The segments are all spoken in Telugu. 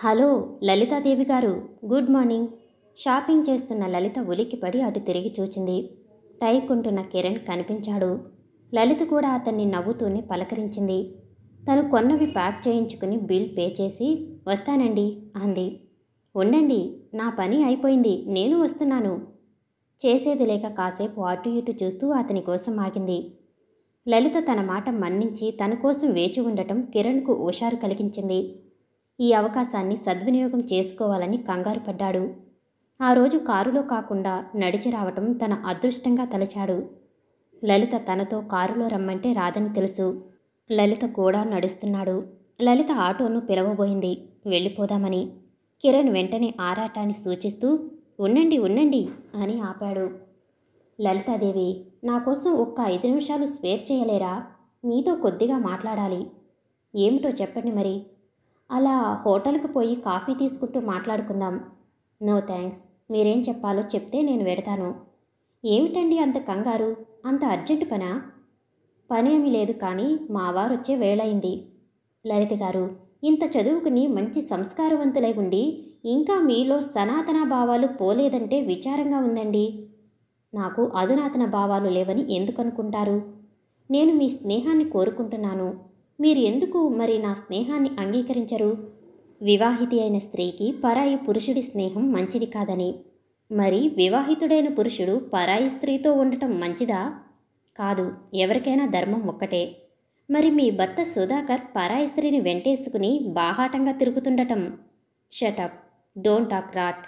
హలో లలితాదేవి గారు గుడ్ మార్నింగ్ షాపింగ్ చేస్తున్న లలిత పడి అటు తిరిగి చూచింది టై కొంటున్న కిరణ్ కనిపించాడు లలిత కూడా అతన్ని నవ్వుతూనే పలకరించింది తను కొన్నవి ప్యాక్ చేయించుకుని బిల్ పే చేసి వస్తానండి అంది ఉండండి నా పని అయిపోయింది నేను వస్తున్నాను చేసేది లేక కాసేపు అటు ఇటు చూస్తూ అతని కోసం ఆగింది లలిత తన మాట మన్నించి తన కోసం వేచి ఉండటం కిరణ్కు హుషారు కలిగించింది ఈ అవకాశాన్ని సద్వినియోగం చేసుకోవాలని కంగారు పడ్డాడు ఆ రోజు కారులో కాకుండా నడిచి రావటం తన అదృష్టంగా తలచాడు లలిత తనతో కారులో రమ్మంటే రాదని తెలుసు లలిత కూడా నడుస్తున్నాడు లలిత ఆటోను పిలవబోయింది వెళ్ళిపోదామని కిరణ్ వెంటనే ఆరాటాన్ని సూచిస్తూ ఉండండి ఉండండి అని ఆపాడు లలితాదేవి నా కోసం ఒక్క ఐదు నిమిషాలు స్వేర్ చేయలేరా మీతో కొద్దిగా మాట్లాడాలి ఏమిటో చెప్పండి మరి అలా హోటల్కి పోయి కాఫీ తీసుకుంటూ మాట్లాడుకుందాం నో థ్యాంక్స్ మీరేం చెప్పాలో చెప్తే నేను వెడతాను ఏమిటండి అంత కంగారు అంత అర్జెంటు పనా పనేమీ లేదు కానీ మా వారు వచ్చే వేళయింది లలిత గారు ఇంత చదువుకుని మంచి సంస్కారవంతులై ఉండి ఇంకా మీలో సనాతన భావాలు పోలేదంటే విచారంగా ఉందండి నాకు అధునాతన భావాలు లేవని ఎందుకనుకుంటారు నేను మీ స్నేహాన్ని కోరుకుంటున్నాను మీరు ఎందుకు మరి నా స్నేహాన్ని అంగీకరించరు వివాహితి అయిన స్త్రీకి పరాయి పురుషుడి స్నేహం మంచిది కాదని మరి వివాహితుడైన పురుషుడు పరాయి స్త్రీతో ఉండటం మంచిదా కాదు ఎవరికైనా ధర్మం ఒక్కటే మరి మీ భర్త సుధాకర్ పరాయి స్త్రీని వెంటేసుకుని బాహాటంగా తిరుగుతుండటం షటప్ డోంట్ టాక్ రాట్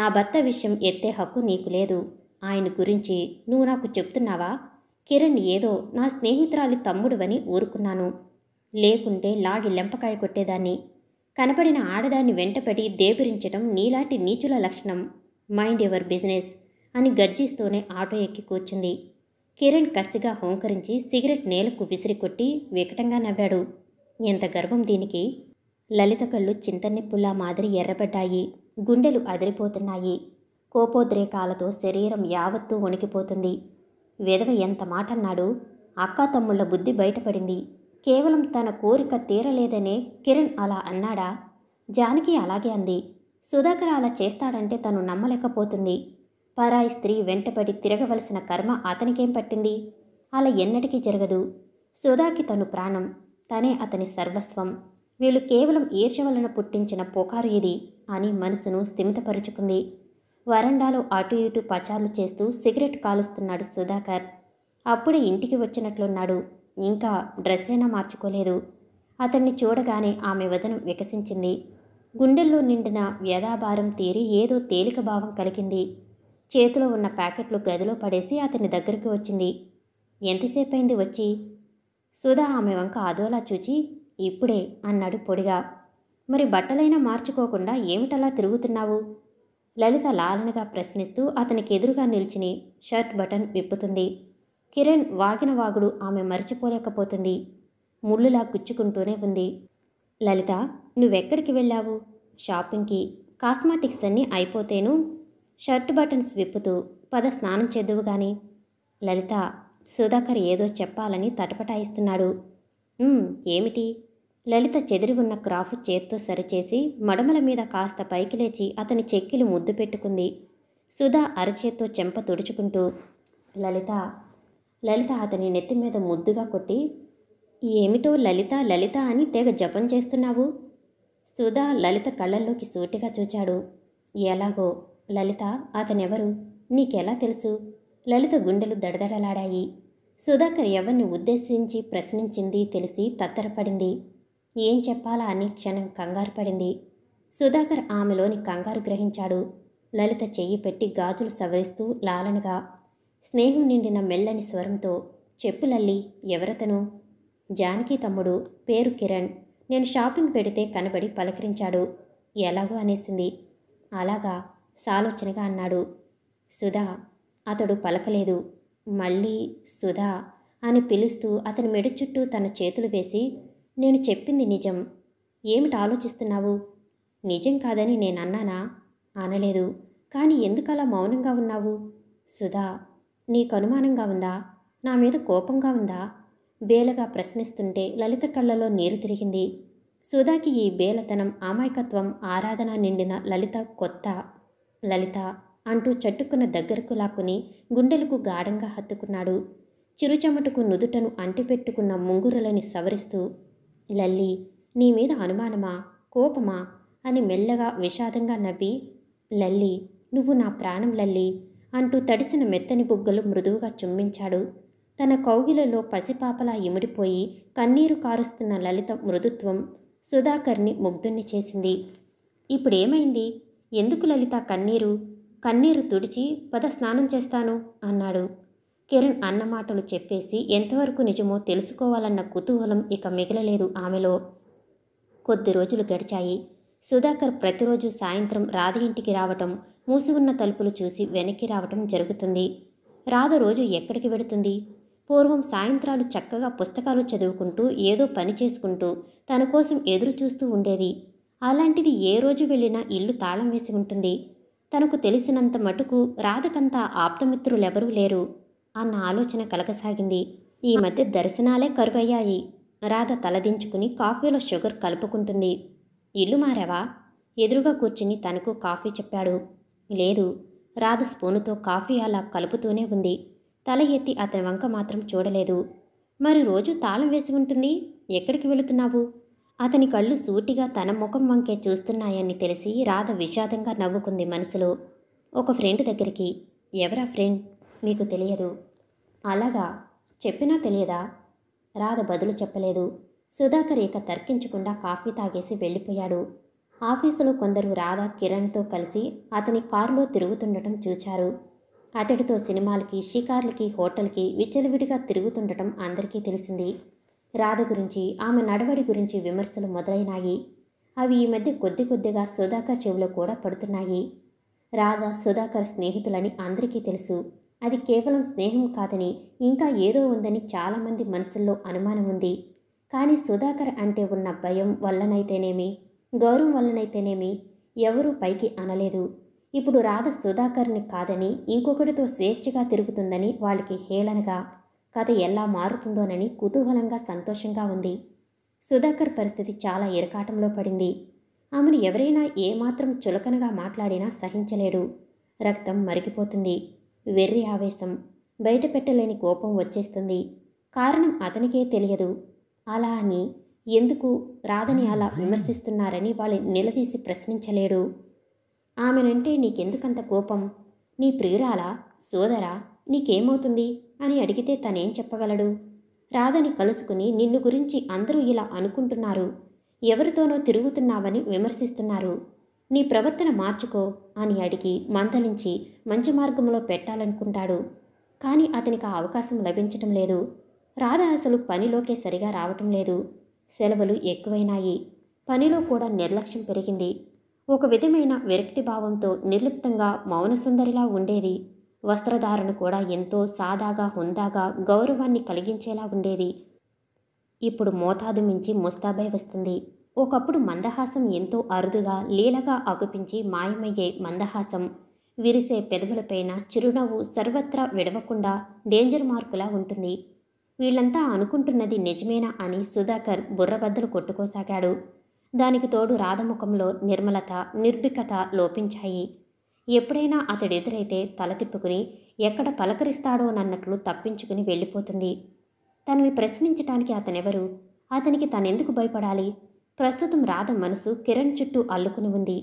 నా భర్త విషయం ఎత్తే హక్కు నీకు లేదు ఆయన గురించి నువ్వు నాకు చెప్తున్నావా కిరణ్ ఏదో నా స్నేహితురాలి తమ్ముడువని ఊరుకున్నాను లేకుంటే లాగి లెంపకాయ కొట్టేదాన్ని కనపడిన ఆడదాన్ని వెంటపడి దేబురించడం నీలాంటి నీచుల లక్షణం మైండ్ ఎవర్ బిజినెస్ అని గర్జిస్తూనే ఆటో ఎక్కి కూర్చుంది కిరణ్ కసిగా హోంకరించి సిగరెట్ నేలకు విసిరి కొట్టి వికటంగా నవ్వాడు ఎంత గర్వం దీనికి లలిత కళ్ళు చింతనిప్పులా మాదిరి ఎర్రబడ్డాయి గుండెలు అదిరిపోతున్నాయి కోపోద్రేకాలతో శరీరం యావత్తూ వణికిపోతుంది విధవ ఎంత మాట అన్నాడు అక్కా తమ్ముళ్ళ బుద్ధి బయటపడింది కేవలం తన కోరిక తీరలేదనే కిరణ్ అలా అన్నాడా జానకి అలాగే అంది సుధాకర్ అలా చేస్తాడంటే తను నమ్మలేకపోతుంది పరాయి స్త్రీ వెంటపడి తిరగవలసిన కర్మ అతనికేం పట్టింది అలా ఎన్నటికీ జరగదు సుధాకి తను ప్రాణం తనే అతని సర్వస్వం వీళ్ళు కేవలం ఈర్ష వలన పుట్టించిన పోకారు ఇది అని మనసును స్థిమితపరుచుకుంది వరండాలో అటు ఇటు పచారులు చేస్తూ సిగరెట్ కాలుస్తున్నాడు సుధాకర్ అప్పుడే ఇంటికి వచ్చినట్లున్నాడు ఇంకా డ్రెస్ అయినా మార్చుకోలేదు అతన్ని చూడగానే ఆమె వదనం వికసించింది గుండెల్లో నిండిన వ్యధాభారం తీరి ఏదో తేలిక భావం కలిగింది చేతిలో ఉన్న ప్యాకెట్లు గదిలో పడేసి అతని దగ్గరికి వచ్చింది ఎంతసేపైంది వచ్చి సుధా ఆమె వంక ఆదోలా చూచి ఇప్పుడే అన్నాడు పొడిగా మరి బట్టలైనా మార్చుకోకుండా ఏమిటలా తిరుగుతున్నావు లలిత లాలనగా ప్రశ్నిస్తూ అతనికి ఎదురుగా నిలిచిని షర్ట్ బటన్ విప్పుతుంది కిరణ్ వాగిన వాగుడు ఆమె మరచిపోలేకపోతుంది ముళ్ళులా గుచ్చుకుంటూనే ఉంది లలిత నువ్వెక్కడికి వెళ్ళావు షాపింగ్కి కాస్మాటిక్స్ అన్నీ అయిపోతేను షర్ట్ బటన్స్ విప్పుతూ పద స్నానం చేద్దువు గాని లలిత సుధాకర్ ఏదో చెప్పాలని తటపటాయిస్తున్నాడు ఏమిటి లలిత చెదిరి ఉన్న క్రాఫ్ చేత్తో సరిచేసి మడమల మీద కాస్త పైకి లేచి అతని చెక్కిలు ముద్దు పెట్టుకుంది సుధా అరచేత్తో చెంప తుడుచుకుంటూ లలిత లలిత అతని నెత్తి మీద ముద్దుగా కొట్టి ఏమిటో లలిత లలిత అని తెగ జపం చేస్తున్నావు సుధా లలిత కళ్ళల్లోకి సూటిగా చూచాడు ఎలాగో లలిత అతనెవరు నీకెలా తెలుసు లలిత గుండెలు దడదడలాడాయి సుధాకర్ ఎవరిని ఉద్దేశించి ప్రశ్నించింది తెలిసి తత్తరపడింది ఏం చెప్పాలా అని క్షణం కంగారు పడింది సుధాకర్ ఆమెలోని కంగారు గ్రహించాడు లలిత చెయ్యి పెట్టి గాజులు సవరిస్తూ లాలనగా స్నేహం నిండిన మెల్లని స్వరంతో చెప్పులల్లి ఎవరతను జానకి తమ్ముడు పేరు కిరణ్ నేను షాపింగ్ పెడితే కనబడి పలకరించాడు ఎలాగో అనేసింది అలాగా సాలోచనగా అన్నాడు సుధా అతడు పలకలేదు మళ్ళీ సుధా అని పిలుస్తూ అతని మెడ చుట్టూ తన చేతులు వేసి నేను చెప్పింది నిజం ఏమిటి ఆలోచిస్తున్నావు నిజం కాదని నేను అన్నానా అనలేదు కానీ ఎందుకలా మౌనంగా ఉన్నావు సుధా నీకు అనుమానంగా ఉందా నా మీద కోపంగా ఉందా బేలగా ప్రశ్నిస్తుంటే లలిత కళ్ళలో నీరు తిరిగింది సుధాకి ఈ బేలతనం అమాయకత్వం ఆరాధన నిండిన లలిత కొత్త లలిత అంటూ చట్టుకున్న దగ్గరకు లాక్కుని గుండెలకు గాఢంగా హత్తుకున్నాడు చిరుచమటుకు నుదుటను అంటిపెట్టుకున్న ముంగురులని సవరిస్తూ లల్లి నీ మీద అనుమానమా కోపమా అని మెల్లగా విషాదంగా నవ్వి లల్లి నువ్వు నా ప్రాణం లల్లి అంటూ తడిసిన మెత్తని బుగ్గలు మృదువుగా చుమ్మించాడు తన కౌగిలలో పసిపాపలా ఇమిడిపోయి కన్నీరు కారుస్తున్న లలిత మృదుత్వం సుధాకర్ని ముగ్ధుణ్ణి చేసింది ఇప్పుడేమైంది ఎందుకు లలిత కన్నీరు కన్నీరు తుడిచి పద స్నానం చేస్తాను అన్నాడు కిరణ్ అన్నమాటలు చెప్పేసి ఎంతవరకు నిజమో తెలుసుకోవాలన్న కుతూహలం ఇక మిగలలేదు ఆమెలో కొద్ది రోజులు గడిచాయి సుధాకర్ ప్రతిరోజు సాయంత్రం రాధ ఇంటికి రావటం మూసి ఉన్న తలుపులు చూసి వెనక్కి రావటం జరుగుతుంది రాధ రోజు ఎక్కడికి వెడుతుంది పూర్వం సాయంత్రాలు చక్కగా పుస్తకాలు చదువుకుంటూ ఏదో పని చేసుకుంటూ తన కోసం ఎదురు చూస్తూ ఉండేది అలాంటిది ఏ రోజు వెళ్ళినా ఇల్లు తాళం వేసి ఉంటుంది తనకు తెలిసినంత మటుకు రాధకంతా ఆప్తమిత్రులెవరూ లేరు అన్న ఆలోచన కలగసాగింది ఈ మధ్య దర్శనాలే కరువయ్యాయి రాధ తలదించుకుని కాఫీలో షుగర్ కలుపుకుంటుంది ఇల్లు మారావా ఎదురుగా కూర్చుని తనకు కాఫీ చెప్పాడు లేదు రాధ స్పూనుతో కాఫీ అలా కలుపుతూనే ఉంది తల ఎత్తి అతని వంక మాత్రం చూడలేదు మరి రోజు తాళం వేసి ఉంటుంది ఎక్కడికి వెళుతున్నావు అతని కళ్ళు సూటిగా తన ముఖం వంకే చూస్తున్నాయని తెలిసి రాధ విషాదంగా నవ్వుకుంది మనసులో ఒక ఫ్రెండ్ దగ్గరికి ఎవరా ఫ్రెండ్ మీకు తెలియదు అలాగా చెప్పినా తెలియదా రాధ బదులు చెప్పలేదు సుధాకర్ ఇక తర్కించకుండా కాఫీ తాగేసి వెళ్ళిపోయాడు ఆఫీసులో కొందరు రాధా కిరణ్తో కలిసి అతని కారులో తిరుగుతుండటం చూచారు అతడితో సినిమాలకి షికార్లకి హోటల్కి విచ్చలవిడిగా తిరుగుతుండటం అందరికీ తెలిసింది రాధ గురించి ఆమె నడవడి గురించి విమర్శలు మొదలైనాయి అవి ఈ మధ్య కొద్ది కొద్దిగా సుధాకర్ చెవిలో కూడా పడుతున్నాయి రాధ సుధాకర్ స్నేహితులని అందరికీ తెలుసు అది కేవలం స్నేహం కాదని ఇంకా ఏదో ఉందని చాలామంది మనసుల్లో అనుమానం ఉంది కానీ సుధాకర్ అంటే ఉన్న భయం వల్లనైతేనేమి గౌరవం వల్లనైతేనేమి ఎవరూ పైకి అనలేదు ఇప్పుడు రాధ సుధాకర్ని కాదని ఇంకొకటితో స్వేచ్ఛగా తిరుగుతుందని వాళ్ళకి హేళనగా కథ ఎలా మారుతుందోనని కుతూహలంగా సంతోషంగా ఉంది సుధాకర్ పరిస్థితి చాలా ఇరకాటంలో పడింది ఆమెను ఎవరైనా ఏమాత్రం చులకనగా మాట్లాడినా సహించలేడు రక్తం మరిగిపోతుంది వెర్రి ఆవేశం బయట పెట్టలేని కోపం వచ్చేస్తుంది కారణం అతనికే తెలియదు అలా అని ఎందుకు రాధని అలా విమర్శిస్తున్నారని వాళ్ళు నిలదీసి ప్రశ్నించలేడు ఆమెనంటే నీకెందుకంత కోపం నీ ప్రియురాల సోదరా నీకేమవుతుంది అని అడిగితే తనేం చెప్పగలడు రాధని కలుసుకుని నిన్ను గురించి అందరూ ఇలా అనుకుంటున్నారు ఎవరితోనో తిరుగుతున్నావని విమర్శిస్తున్నారు నీ ప్రవర్తన మార్చుకో అని అడిగి మందలించి మంచి మార్గంలో పెట్టాలనుకుంటాడు కానీ అతనికి ఆ అవకాశం లభించటం లేదు రాధ అసలు పనిలోకే సరిగా రావటం లేదు సెలవులు ఎక్కువైనాయి పనిలో కూడా నిర్లక్ష్యం పెరిగింది ఒక విధమైన విరక్తి భావంతో నిర్లిప్తంగా మౌనసుందరిలా ఉండేది వస్త్రధారణ కూడా ఎంతో సాదాగా హుందాగా గౌరవాన్ని కలిగించేలా ఉండేది ఇప్పుడు మోతాదు మించి ముస్తాబై వస్తుంది ఒకప్పుడు మందహాసం ఎంతో అరుదుగా లీలగా ఆగుపించి మాయమయ్యే మందహాసం విరిసే పెదవులపైన చిరునవ్వు సర్వత్రా విడవకుండా డేంజర్ మార్కులా ఉంటుంది వీళ్ళంతా అనుకుంటున్నది నిజమేనా అని సుధాకర్ బుర్రబద్దలు కొట్టుకోసాగాడు దానికి తోడు రాధముఖంలో నిర్మలత నిర్భికత లోపించాయి ఎప్పుడైనా అతడు ఎదురైతే తల తిప్పుకుని ఎక్కడ పలకరిస్తాడోనన్నట్లు తప్పించుకుని వెళ్ళిపోతుంది తనని ప్రశ్నించటానికి అతనెవరు అతనికి తనెందుకు భయపడాలి ప్రస్తుతం రాధ మనసు కిరణ్ చుట్టూ అల్లుకుని ఉంది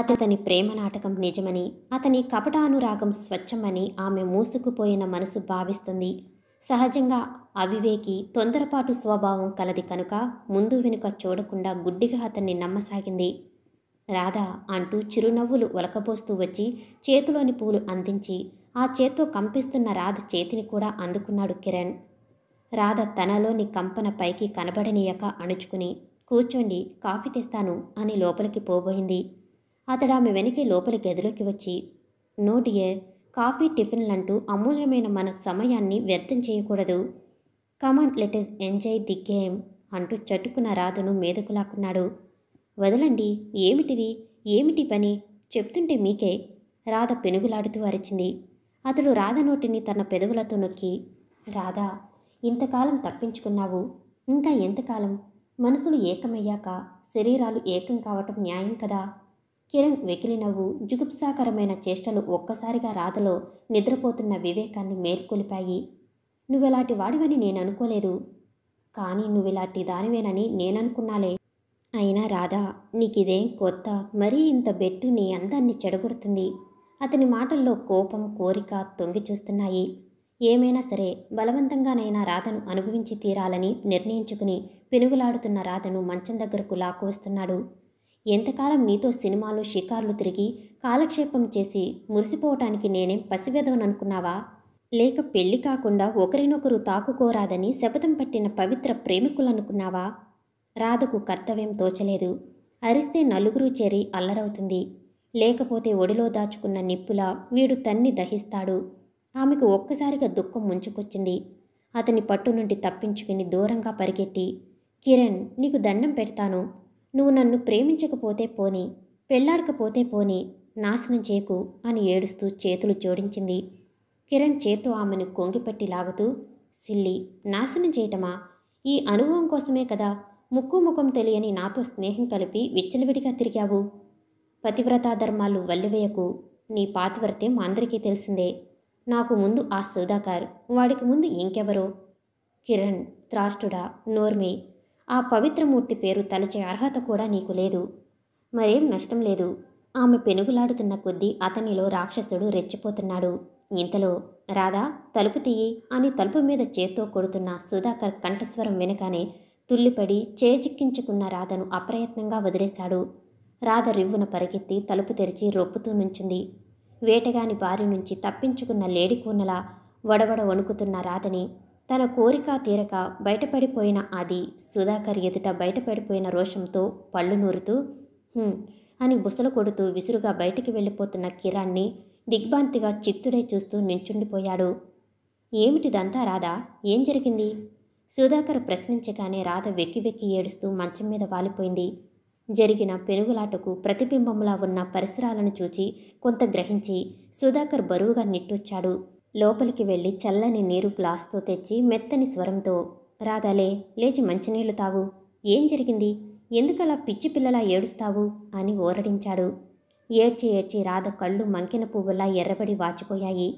అతని ప్రేమ నాటకం నిజమని అతని కపటానురాగం స్వచ్ఛమని ఆమె మూసుకుపోయిన మనసు భావిస్తుంది సహజంగా అవివేకి తొందరపాటు స్వభావం కలది కనుక ముందు వెనుక చూడకుండా గుడ్డిగా అతన్ని నమ్మసాగింది రాధా అంటూ చిరునవ్వులు ఉలకపోస్తూ వచ్చి చేతిలోని పూలు అందించి ఆ చేత్తో కంపిస్తున్న రాధ చేతిని కూడా అందుకున్నాడు కిరణ్ రాధ తనలోని కంపన పైకి కనబడనీయక అణుచుకుని కూర్చోండి కాఫీ తెస్తాను అని లోపలికి పోబోయింది అతడామె వెనకే లోపలి గదిలోకి వచ్చి నో డియర్ కాఫీ టిఫిన్లంటూ అమూల్యమైన మన సమయాన్ని వ్యర్థం చేయకూడదు come on let's enjoy the game అంటూ చట్టుకున్న రాధను మీదకు లాక్కున్నాడు వదలండి ఏమిటిది ఏమిటి పని చెప్తుంటే మీకే రాధ పెనుగులాడుతూ అరిచింది అతడు రాధ నోటిని తన పెదవులతో నొక్కి రాధ ఇంతకాలం తప్పించుకున్నావు ఇంకా ఎంతకాలం మనసులు ఏకమయ్యాక శరీరాలు ఏకం కావటం న్యాయం కదా కిరణ్ వెకిలి నవ్వు జుగుప్సాకరమైన చేష్టలు ఒక్కసారిగా రాతలో నిద్రపోతున్న వివేకాన్ని మేల్కొలిపాయి నువ్వెలాంటి వాడివని నేను అనుకోలేదు కానీ నువ్వెలాంటి దానివేనని నేననుకున్నాలే అయినా రాధా నీకిదేం కొత్త మరీ ఇంత బెట్టు నీ అందాన్ని చెడగొడుతుంది అతని మాటల్లో కోపం కోరిక తొంగి చూస్తున్నాయి ఏమైనా సరే బలవంతంగానైనా రాధను అనుభవించి తీరాలని నిర్ణయించుకుని పెనుగులాడుతున్న రాధను మంచం దగ్గరకు లాక్కువస్తున్నాడు ఎంతకాలం నీతో సినిమాలు షికార్లు తిరిగి కాలక్షేపం చేసి మురిసిపోవటానికి నేనేం పసివెదవననుకున్నావా లేక పెళ్లి కాకుండా ఒకరినొకరు తాకుకోరాదని శపథం పట్టిన పవిత్ర ప్రేమికులనుకున్నావా రాధకు కర్తవ్యం తోచలేదు అరిస్తే నలుగురు చేరి అల్లరవుతుంది లేకపోతే ఒడిలో దాచుకున్న నిప్పులా వీడు తన్ని దహిస్తాడు ఆమెకు ఒక్కసారిగా దుఃఖం ముంచుకొచ్చింది అతని పట్టు నుండి తప్పించుకుని దూరంగా పరిగెత్తి కిరణ్ నీకు దండం పెడతాను నువ్వు నన్ను ప్రేమించకపోతే పోని పెళ్ళాడకపోతే పోని నాశనం చేయకు అని ఏడుస్తూ చేతులు జోడించింది కిరణ్ చేత్తో ఆమెను కొంగిపెట్టి లాగుతూ సిల్లి నాశనం చేయటమా ఈ అనుభవం కోసమే కదా ముక్కు ముఖం తెలియని నాతో స్నేహం కలిపి విచ్చలవిడిగా తిరిగావు పతివ్రతాధర్మాలు వల్లివేయకు నీ పాతివ్రత్యం అందరికీ తెలిసిందే నాకు ముందు ఆ సుధాకర్ వాడికి ముందు ఇంకెవరో కిరణ్ త్రాష్టుడా నోర్మి ఆ పవిత్రమూర్తి పేరు తలచే అర్హత కూడా నీకు లేదు మరేం నష్టం లేదు ఆమె పెనుగులాడుతున్న కొద్దీ అతనిలో రాక్షసుడు రెచ్చిపోతున్నాడు ఇంతలో రాధా తలుపు తీయి అని తలుపు మీద చేత్తో కొడుతున్న సుధాకర్ కంఠస్వరం వెనుకనే తుల్లిపడి చేజిక్కించుకున్న రాధను అప్రయత్నంగా వదిలేశాడు రాధ రివ్వున పరిగెత్తి తలుపు తెరిచి రొప్పుతూ నుంచింది వేటగాని బారి నుంచి తప్పించుకున్న లేడి కూనలా వడవడ వణుకుతున్న రాధని తన కోరిక తీరక బయటపడిపోయిన అది సుధాకర్ ఎదుట బయటపడిపోయిన రోషంతో పళ్ళు నూరుతూ అని బుసలు కొడుతూ విసురుగా బయటికి వెళ్ళిపోతున్న కిరాణ్ని దిగ్భాంతిగా చిత్తుడే చూస్తూ నించుండిపోయాడు ఏమిటిదంతా రాధా ఏం జరిగింది సుధాకర్ ప్రశ్నించగానే రాధ వెక్కి వెక్కి ఏడుస్తూ మంచం మీద వాలిపోయింది జరిగిన పెనుగులాటకు ప్రతిబింబంలా ఉన్న పరిసరాలను చూచి కొంత గ్రహించి సుధాకర్ బరువుగా నిట్టొచ్చాడు లోపలికి వెళ్ళి చల్లని నీరు గ్లాస్తో తెచ్చి మెత్తని స్వరంతో రాధాలే లేచి మంచినీళ్లు తాగు ఏం జరిగింది ఎందుకలా పిచ్చి పిల్లలా ఏడుస్తావు అని ఓరడించాడు ఏడ్చి ఏడ్చి రాధ కళ్ళు మంకిన పువ్వులా ఎర్రబడి వాచిపోయాయి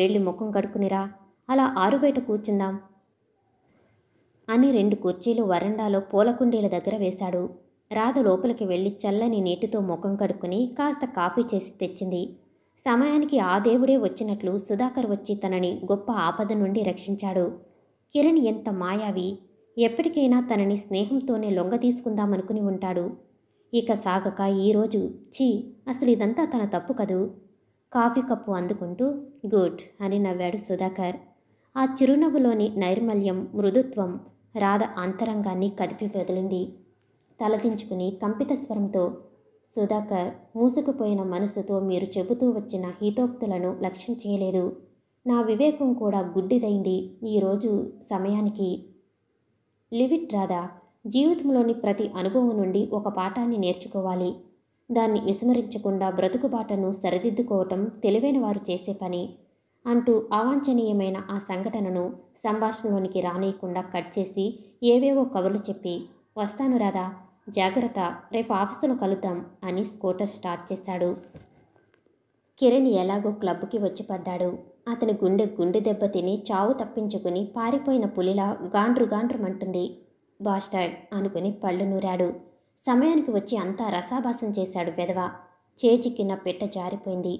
వెళ్ళి ముఖం కడుక్కునిరా అలా ఆరుబయట కూర్చుందాం అని రెండు కుర్చీలు వరండాలో పూలకుండీల దగ్గర వేశాడు రాధ లోపలికి వెళ్ళి చల్లని నీటితో ముఖం కడుక్కుని కాస్త కాఫీ చేసి తెచ్చింది సమయానికి ఆ దేవుడే వచ్చినట్లు సుధాకర్ వచ్చి తనని గొప్ప ఆపద నుండి రక్షించాడు కిరణ్ ఎంత మాయావి ఎప్పటికైనా తనని స్నేహంతోనే లొంగ తీసుకుందామనుకుని ఉంటాడు ఇక సాగక ఈరోజు చీ అసలు ఇదంతా తన తప్పు కదూ కాఫీ కప్పు అందుకుంటూ గుడ్ అని నవ్వాడు సుధాకర్ ఆ చిరునవ్వులోని నైర్మల్యం మృదుత్వం రాధ అంతరంగాన్ని కదిపి వదిలింది తలదించుకుని కంపిత స్వరంతో సుధాకర్ మూసుకుపోయిన మనసుతో మీరు చెబుతూ వచ్చిన హితోక్తులను లక్ష్యం చేయలేదు నా వివేకం కూడా గుడ్డిదైంది ఈరోజు సమయానికి లివిట్ రాదా జీవితంలోని ప్రతి అనుభవం నుండి ఒక పాఠాన్ని నేర్చుకోవాలి దాన్ని విస్మరించకుండా బ్రతుకుబాటను సరిదిద్దుకోవటం తెలివైన వారు చేసే పని అంటూ అవాంఛనీయమైన ఆ సంఘటనను సంభాషణలోనికి రానియకుండా కట్ చేసి ఏవేవో కబుర్లు చెప్పి వస్తాను రాదా జాగ్రత్త రేపు ఆఫీసును కలుద్దాం అని స్కూటర్ స్టార్ట్ చేశాడు కిరణ్ ఎలాగో క్లబ్కి వచ్చి పడ్డాడు అతని గుండె గుండె దెబ్బ తిని చావు తప్పించుకుని పారిపోయిన పులిలా గాండ్రు గాండ్రుమంటుంది బాస్టార్డ్ అనుకుని పళ్ళు నూరాడు సమయానికి వచ్చి అంతా రసాభాసం చేశాడు వెధవ చేచిక్కిన పిట్ట జారిపోయింది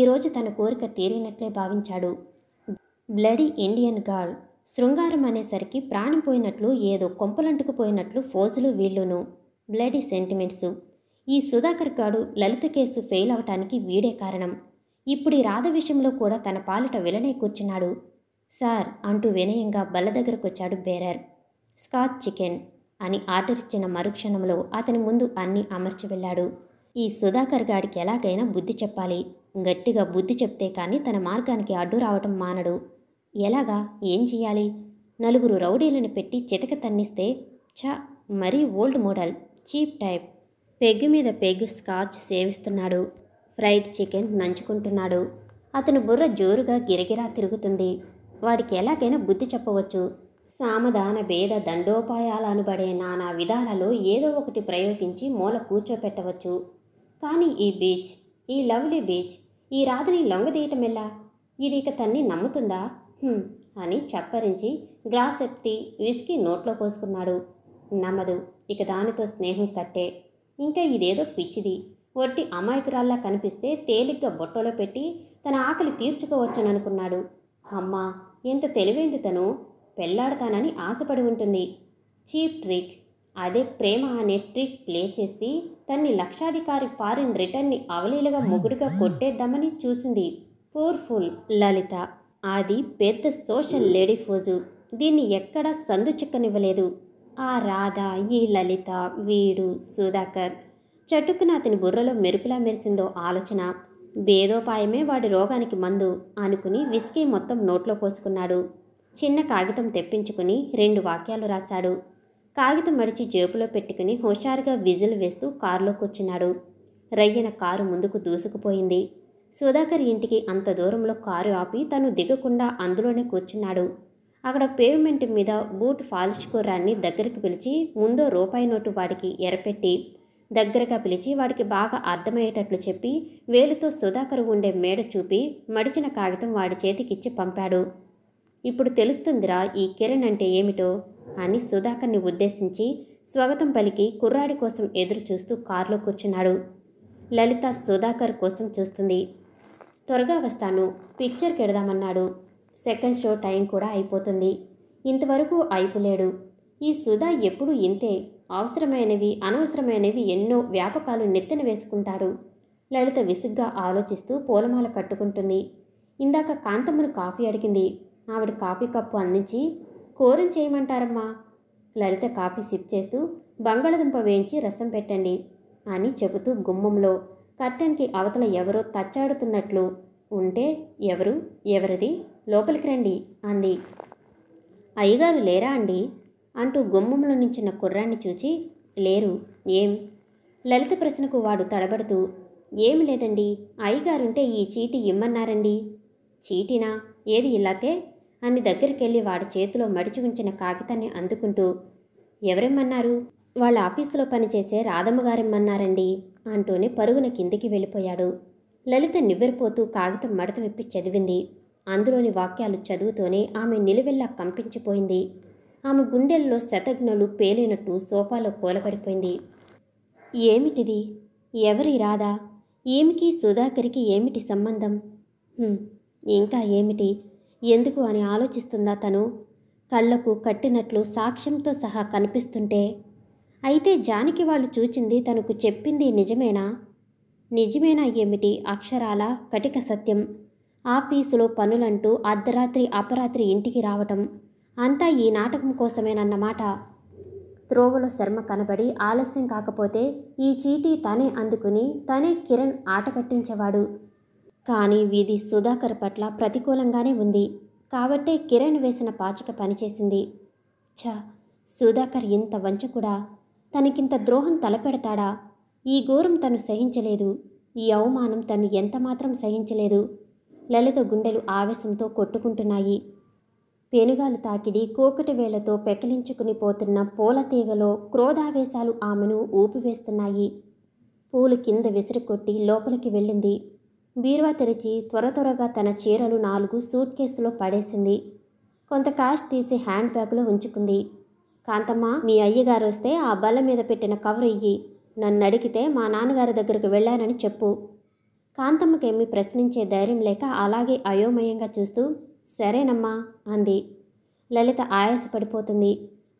ఈరోజు తన కోరిక తీరినట్లే భావించాడు బ్లడీ ఇండియన్ గార్ల్ శృంగారం అనేసరికి ప్రాణం పోయినట్లు ఏదో కొంపలంటుకుపోయినట్లు ఫోజులు వీళ్ళును బ్లడీ సెంటిమెంట్సు ఈ సుధాకర్ గాడు లలిత కేసు ఫెయిల్ అవటానికి వీడే కారణం ఇప్పుడు ఈ రాధ విషయంలో కూడా తన పాలిట విలనే కూర్చున్నాడు సార్ అంటూ వినయంగా బల్ల దగ్గరకొచ్చాడు బేరర్ స్కాచ్ చికెన్ అని ఆర్డర్ ఇచ్చిన మరుక్షణంలో అతని ముందు అన్నీ అమర్చి వెళ్ళాడు ఈ సుధాకర్ గాడికి ఎలాగైనా బుద్ధి చెప్పాలి గట్టిగా బుద్ధి చెప్తే కానీ తన మార్గానికి అడ్డు రావటం మానడు ఎలాగా ఏం చేయాలి నలుగురు రౌడీలను పెట్టి చితక తన్నిస్తే ఛ మరీ old model cheap type peg మీద పెగ్ స్కాచ్ సేవిస్తున్నాడు ఫ్రైడ్ చికెన్ నంచుకుంటున్నాడు అతని బుర్ర జోరుగా గిరగిరా తిరుగుతుంది వాడికి ఎలాగైనా బుద్ధి చెప్పవచ్చు సామధాన భేద దండోపాయాలు అనబడే నానా విధాలలో ఏదో ఒకటి ప్రయోగించి మూల కూర్చోపెట్టవచ్చు కానీ ఈ బీచ్ ఈ లవ్లీ బీచ్ ఈ రాత్రి లొంగదీయటమెల్లా ఇది ఇక తన్ని నమ్ముతుందా అని చప్పరించి గ్లాస్ ఎత్తి విసికి నోట్లో పోసుకున్నాడు నమ్మదు ఇక దానితో స్నేహం కట్టే ఇంకా ఇదేదో పిచ్చిది వట్టి అమాయకురాల్లా కనిపిస్తే తేలిగ్గా బొట్టలో పెట్టి తన ఆకలి తీర్చుకోవచ్చుననుకున్నాడు అమ్మా ఎంత తెలివైంది తను పెళ్లాడతానని ఆశపడి ఉంటుంది చీప్ ట్రిక్ అదే ప్రేమ అనే ట్రిక్ ప్లే చేసి తన్ని లక్షాధికారి ఫారిన్ రిటర్న్ని అవలీలగా ముగుడుగా కొట్టేద్దామని చూసింది పూర్ఫుల్ లలిత అది పెద్ద సోషల్ లేడీ ఫోజు దీన్ని ఎక్కడా సందు చిక్కనివ్వలేదు ఆ రాధ ఈ లలిత వీడు సుధాకర్ చటుక్కున అతని బుర్రలో మెరుపులా మెరిసిందో ఆలోచన భేదోపాయమే వాడి రోగానికి మందు అనుకుని విస్కీ మొత్తం నోట్లో పోసుకున్నాడు చిన్న కాగితం తెప్పించుకుని రెండు వాక్యాలు రాశాడు కాగితం మడిచి జేబులో పెట్టుకుని హుషారుగా విజిల్ వేస్తూ కారులో కూర్చున్నాడు రయ్యన కారు ముందుకు దూసుకుపోయింది సుధాకర్ ఇంటికి అంత దూరంలో కారు ఆపి తను దిగకుండా అందులోనే కూర్చున్నాడు అక్కడ పేవ్మెంట్ మీద బూట్ పాలిష్కోరాన్ని దగ్గరికి పిలిచి ముందో రూపాయి నోటు వాడికి ఎరపెట్టి దగ్గరగా పిలిచి వాడికి బాగా అర్థమయ్యేటట్లు చెప్పి వేలుతో సుధాకర్ ఉండే మేడ చూపి మడిచిన కాగితం వాడి చేతికిచ్చి పంపాడు ఇప్పుడు తెలుస్తుందిరా ఈ కిరణ్ అంటే ఏమిటో అని సుధాకర్ని ఉద్దేశించి స్వాగతం పలికి కుర్రాడి కోసం ఎదురు చూస్తూ కారులో కూర్చున్నాడు లలిత సుధాకర్ కోసం చూస్తుంది త్వరగా వస్తాను పిక్చర్కి ఎడదామన్నాడు సెకండ్ షో టైం కూడా అయిపోతుంది ఇంతవరకు అయిపోలేడు ఈ సుధా ఎప్పుడు ఇంతే అవసరమైనవి అనవసరమైనవి ఎన్నో వ్యాపకాలు నెత్తిన వేసుకుంటాడు లలిత విసుగ్గా ఆలోచిస్తూ పూలమాల కట్టుకుంటుంది ఇందాక కాంతమ్మను కాఫీ అడిగింది ఆవిడ కాఫీ కప్పు అందించి కూరం చేయమంటారమ్మా లలిత కాఫీ సిప్ చేస్తూ బంగాళదుంప వేయించి రసం పెట్టండి అని చెబుతూ గుమ్మంలో కర్టెన్కి అవతల ఎవరో తచ్చాడుతున్నట్లు ఉంటే ఎవరు ఎవరిది లోపలికి రండి అంది అయ్యగారు లేరా అండి అంటూ గుమ్మంలో నించున్న కుర్రాన్ని చూచి లేరు ఏం లలిత ప్రశ్నకు వాడు తడబడుతూ ఏం లేదండి అయ్యగారుంటే ఈ చీటీ ఇమ్మన్నారండి చీటీనా ఏది ఇలాతే అని దగ్గరికెళ్ళి వాడి చేతిలో మడిచి ఉంచిన కాగితాన్ని అందుకుంటూ ఎవరెమ్మన్నారు వాళ్ళ ఆఫీసులో పనిచేసే రాధమ్మగారెమ్మన్నారండి అంటూనే పరుగున కిందికి వెళ్ళిపోయాడు లలిత నివ్వెరిపోతూ కాగితం మడత విప్పి చదివింది అందులోని వాక్యాలు చదువుతూనే ఆమె నిలువెల్లా కంపించిపోయింది ఆమె గుండెల్లో శతజ్ఞలు పేలినట్టు సోఫాలో కూలబడిపోయింది ఏమిటిది ఎవరి రాధా ఏమికి సుధాకరికి ఏమిటి సంబంధం ఇంకా ఏమిటి ఎందుకు అని ఆలోచిస్తుందా తను కళ్ళకు కట్టినట్లు సాక్ష్యంతో సహా కనిపిస్తుంటే అయితే జానికి వాళ్ళు చూచింది తనకు చెప్పింది నిజమేనా నిజమేనా ఏమిటి అక్షరాల కటిక సత్యం ఆఫీసులో పనులంటూ అర్ధరాత్రి అపరాత్రి ఇంటికి రావటం అంతా ఈ నాటకం కోసమేనన్నమాట త్రోవలో శర్మ కనబడి ఆలస్యం కాకపోతే ఈ చీటీ తనే అందుకుని తనే కిరణ్ ఆట కట్టించేవాడు కానీ వీధి సుధాకర్ పట్ల ప్రతికూలంగానే ఉంది కాబట్టే కిరణ్ వేసిన పాచిక పనిచేసింది ఛ సుధాకర్ ఇంత వంచకుడా తనకింత ద్రోహం తలపెడతాడా ఈ ఘోరం తను సహించలేదు ఈ అవమానం తను ఎంతమాత్రం సహించలేదు లలిత గుండెలు ఆవేశంతో కొట్టుకుంటున్నాయి పెనుగాలు తాకిడి కోకటి వేళ్లతో పెకలించుకుని పోతున్న పూల తీగలో క్రోధావేశాలు ఆమెను ఊపివేస్తున్నాయి పూలు కింద విసిరికొట్టి లోపలికి వెళ్ళింది బీరువా తెరిచి త్వర త్వరగా తన చీరలు నాలుగు సూట్ కేసులో పడేసింది కొంత కాష్ తీసి హ్యాండ్ బ్యాగ్లో ఉంచుకుంది కాంతమ్మ మీ అయ్యగారు వస్తే ఆ బల్ల మీద పెట్టిన కవర్ ఇయ్యి నన్ను అడిగితే మా నాన్నగారి దగ్గరకు వెళ్ళానని చెప్పు కాంతమ్మకేమి ప్రశ్నించే ధైర్యం లేక అలాగే అయోమయంగా చూస్తూ సరేనమ్మా అంది లలిత ఆయాసపడిపోతుంది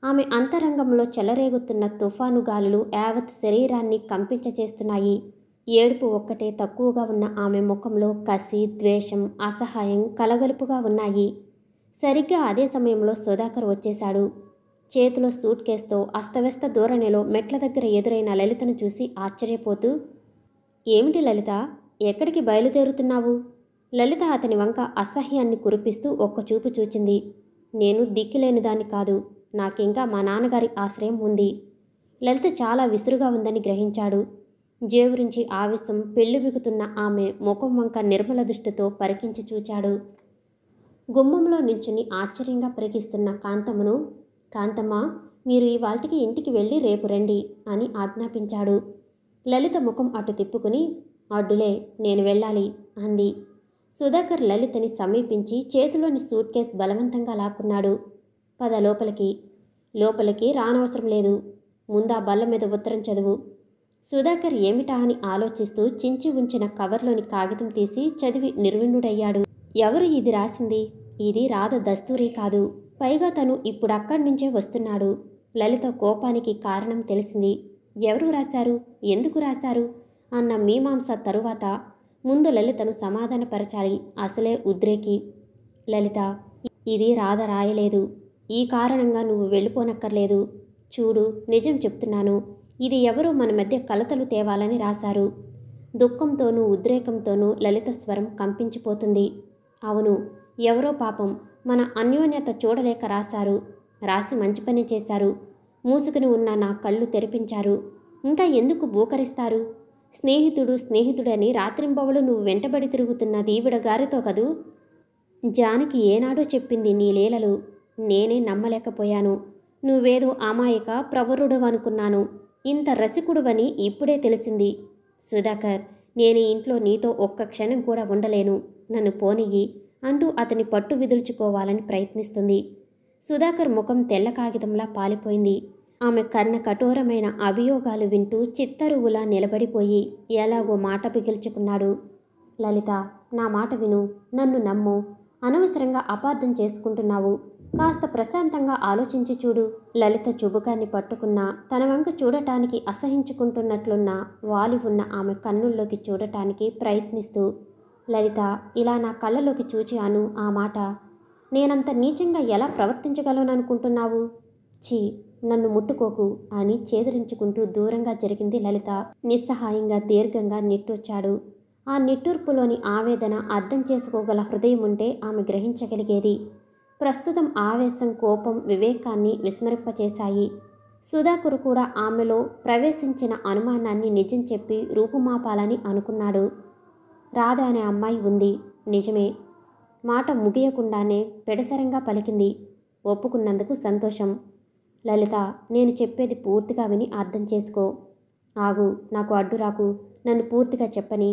ఆమె అంతరంగంలో చెలరేగుతున్న తుఫాను గాలులు యావత్ శరీరాన్ని కంపించచేస్తున్నాయి ఏడుపు ఒక్కటే తక్కువగా ఉన్న ఆమె ముఖంలో కసి ద్వేషం అసహాయం కలగలుపుగా ఉన్నాయి సరిగ్గా అదే సమయంలో సుధాకర్ వచ్చేశాడు చేతిలో సూట్ కేసుతో అస్తవ్యస్త ధోరణిలో మెట్ల దగ్గర ఎదురైన లలితను చూసి ఆశ్చర్యపోతూ ఏమిటి లలిత ఎక్కడికి బయలుదేరుతున్నావు లలిత అతని వంక అసహ్యాన్ని కురిపిస్తూ ఒక్క చూపు చూచింది నేను దిక్కిలేని దాన్ని కాదు నాకింకా మా నాన్నగారి ఆశ్రయం ఉంది లలిత చాలా విసురుగా ఉందని గ్రహించాడు జేవురించి ఆవేశం పెళ్లి బిగుతున్న ఆమె ముఖం వంక నిర్మల దృష్టితో పరికించి చూచాడు గుమ్మంలో నిల్చుని ఆశ్చర్యంగా పరికిస్తున్న కాంతమ్మను కాంతమ్మ మీరు ఇవాళకి ఇంటికి వెళ్ళి రేపు రండి అని ఆజ్ఞాపించాడు లలిత ముఖం అటు తిప్పుకుని అడ్డులే నేను వెళ్ళాలి అంది సుధాకర్ లలితని సమీపించి చేతిలోని సూట్ కేస్ బలవంతంగా లాక్కున్నాడు పద లోపలికి లోపలికి రానవసరం లేదు ముందా బల్ల మీద ఉత్తరం చదువు సుధాకర్ ఏమిటా అని ఆలోచిస్తూ చించి ఉంచిన కవర్లోని కాగితం తీసి చదివి నిర్విణుడయ్యాడు ఎవరు ఇది రాసింది ఇది రాధ దస్తూరే కాదు పైగా తను ఇప్పుడు అక్కడి నుంచే వస్తున్నాడు లలిత కోపానికి కారణం తెలిసింది ఎవరు రాశారు ఎందుకు రాశారు అన్న మీమాంస తరువాత ముందు లలితను సమాధానపరచాలి అసలే ఉద్రేకి లలిత ఇది రాధ రాయలేదు ఈ కారణంగా నువ్వు వెళ్ళిపోనక్కర్లేదు చూడు నిజం చెప్తున్నాను ఇది ఎవరో మన మధ్య కలతలు తేవాలని రాశారు దుఃఖంతోనూ ఉద్రేకంతోనూ లలిత స్వరం కంపించిపోతుంది అవును ఎవరో పాపం మన అన్యోన్యత చూడలేక రాశారు రాసి మంచి పని చేశారు మూసుకుని ఉన్న నా కళ్ళు తెరిపించారు ఇంకా ఎందుకు బూకరిస్తారు స్నేహితుడు స్నేహితుడని రాత్రింబవలు నువ్వు వెంటబడి తిరుగుతున్నది ఈవిడ గారితో కదూ జానకి ఏనాడో చెప్పింది నీ లీలలు నేనే నమ్మలేకపోయాను నువ్వేదో అమాయక ప్రవరుడు అనుకున్నాను ఇంత రసికుడువని ఇప్పుడే తెలిసింది సుధాకర్ నేను ఇంట్లో నీతో ఒక్క క్షణం కూడా ఉండలేను నన్ను పోనియ్యి అంటూ అతని పట్టు విదుల్చుకోవాలని ప్రయత్నిస్తుంది సుధాకర్ ముఖం తెల్ల కాగితంలా పాలిపోయింది ఆమె కన్న కఠోరమైన అభియోగాలు వింటూ చిత్తరువులా నిలబడిపోయి ఎలాగో మాట పిగిల్చుకున్నాడు లలిత నా మాట విను నన్ను నమ్ము అనవసరంగా అపార్థం చేసుకుంటున్నావు కాస్త ప్రశాంతంగా ఆలోచించి చూడు లలిత చుబుకాన్ని పట్టుకున్న తన వంక చూడటానికి అసహించుకుంటున్నట్లున్న వాలి ఉన్న ఆమె కన్నుల్లోకి చూడటానికి ప్రయత్నిస్తూ లలిత ఇలా నా కళ్ళలోకి చూచాను ఆ మాట నేనంత నీచంగా ఎలా ప్రవర్తించగలను అనుకుంటున్నావు ఛీ నన్ను ముట్టుకోకు అని చేదరించుకుంటూ దూరంగా జరిగింది లలిత నిస్సహాయంగా దీర్ఘంగా నిట్టూర్చాడు ఆ నిట్టూర్పులోని ఆవేదన అర్థం చేసుకోగల హృదయం ఉంటే ఆమె గ్రహించగలిగేది ప్రస్తుతం ఆవేశం కోపం వివేకాన్ని విస్మరింపచేశాయి సుధాకరు కూడా ఆమెలో ప్రవేశించిన అనుమానాన్ని నిజం చెప్పి రూపుమాపాలని అనుకున్నాడు రాధ అనే అమ్మాయి ఉంది నిజమే మాట ముగియకుండానే పెడసరంగా పలికింది ఒప్పుకున్నందుకు సంతోషం లలిత నేను చెప్పేది పూర్తిగా విని అర్థం చేసుకో ఆగు నాకు అడ్డు రాకు నన్ను పూర్తిగా చెప్పని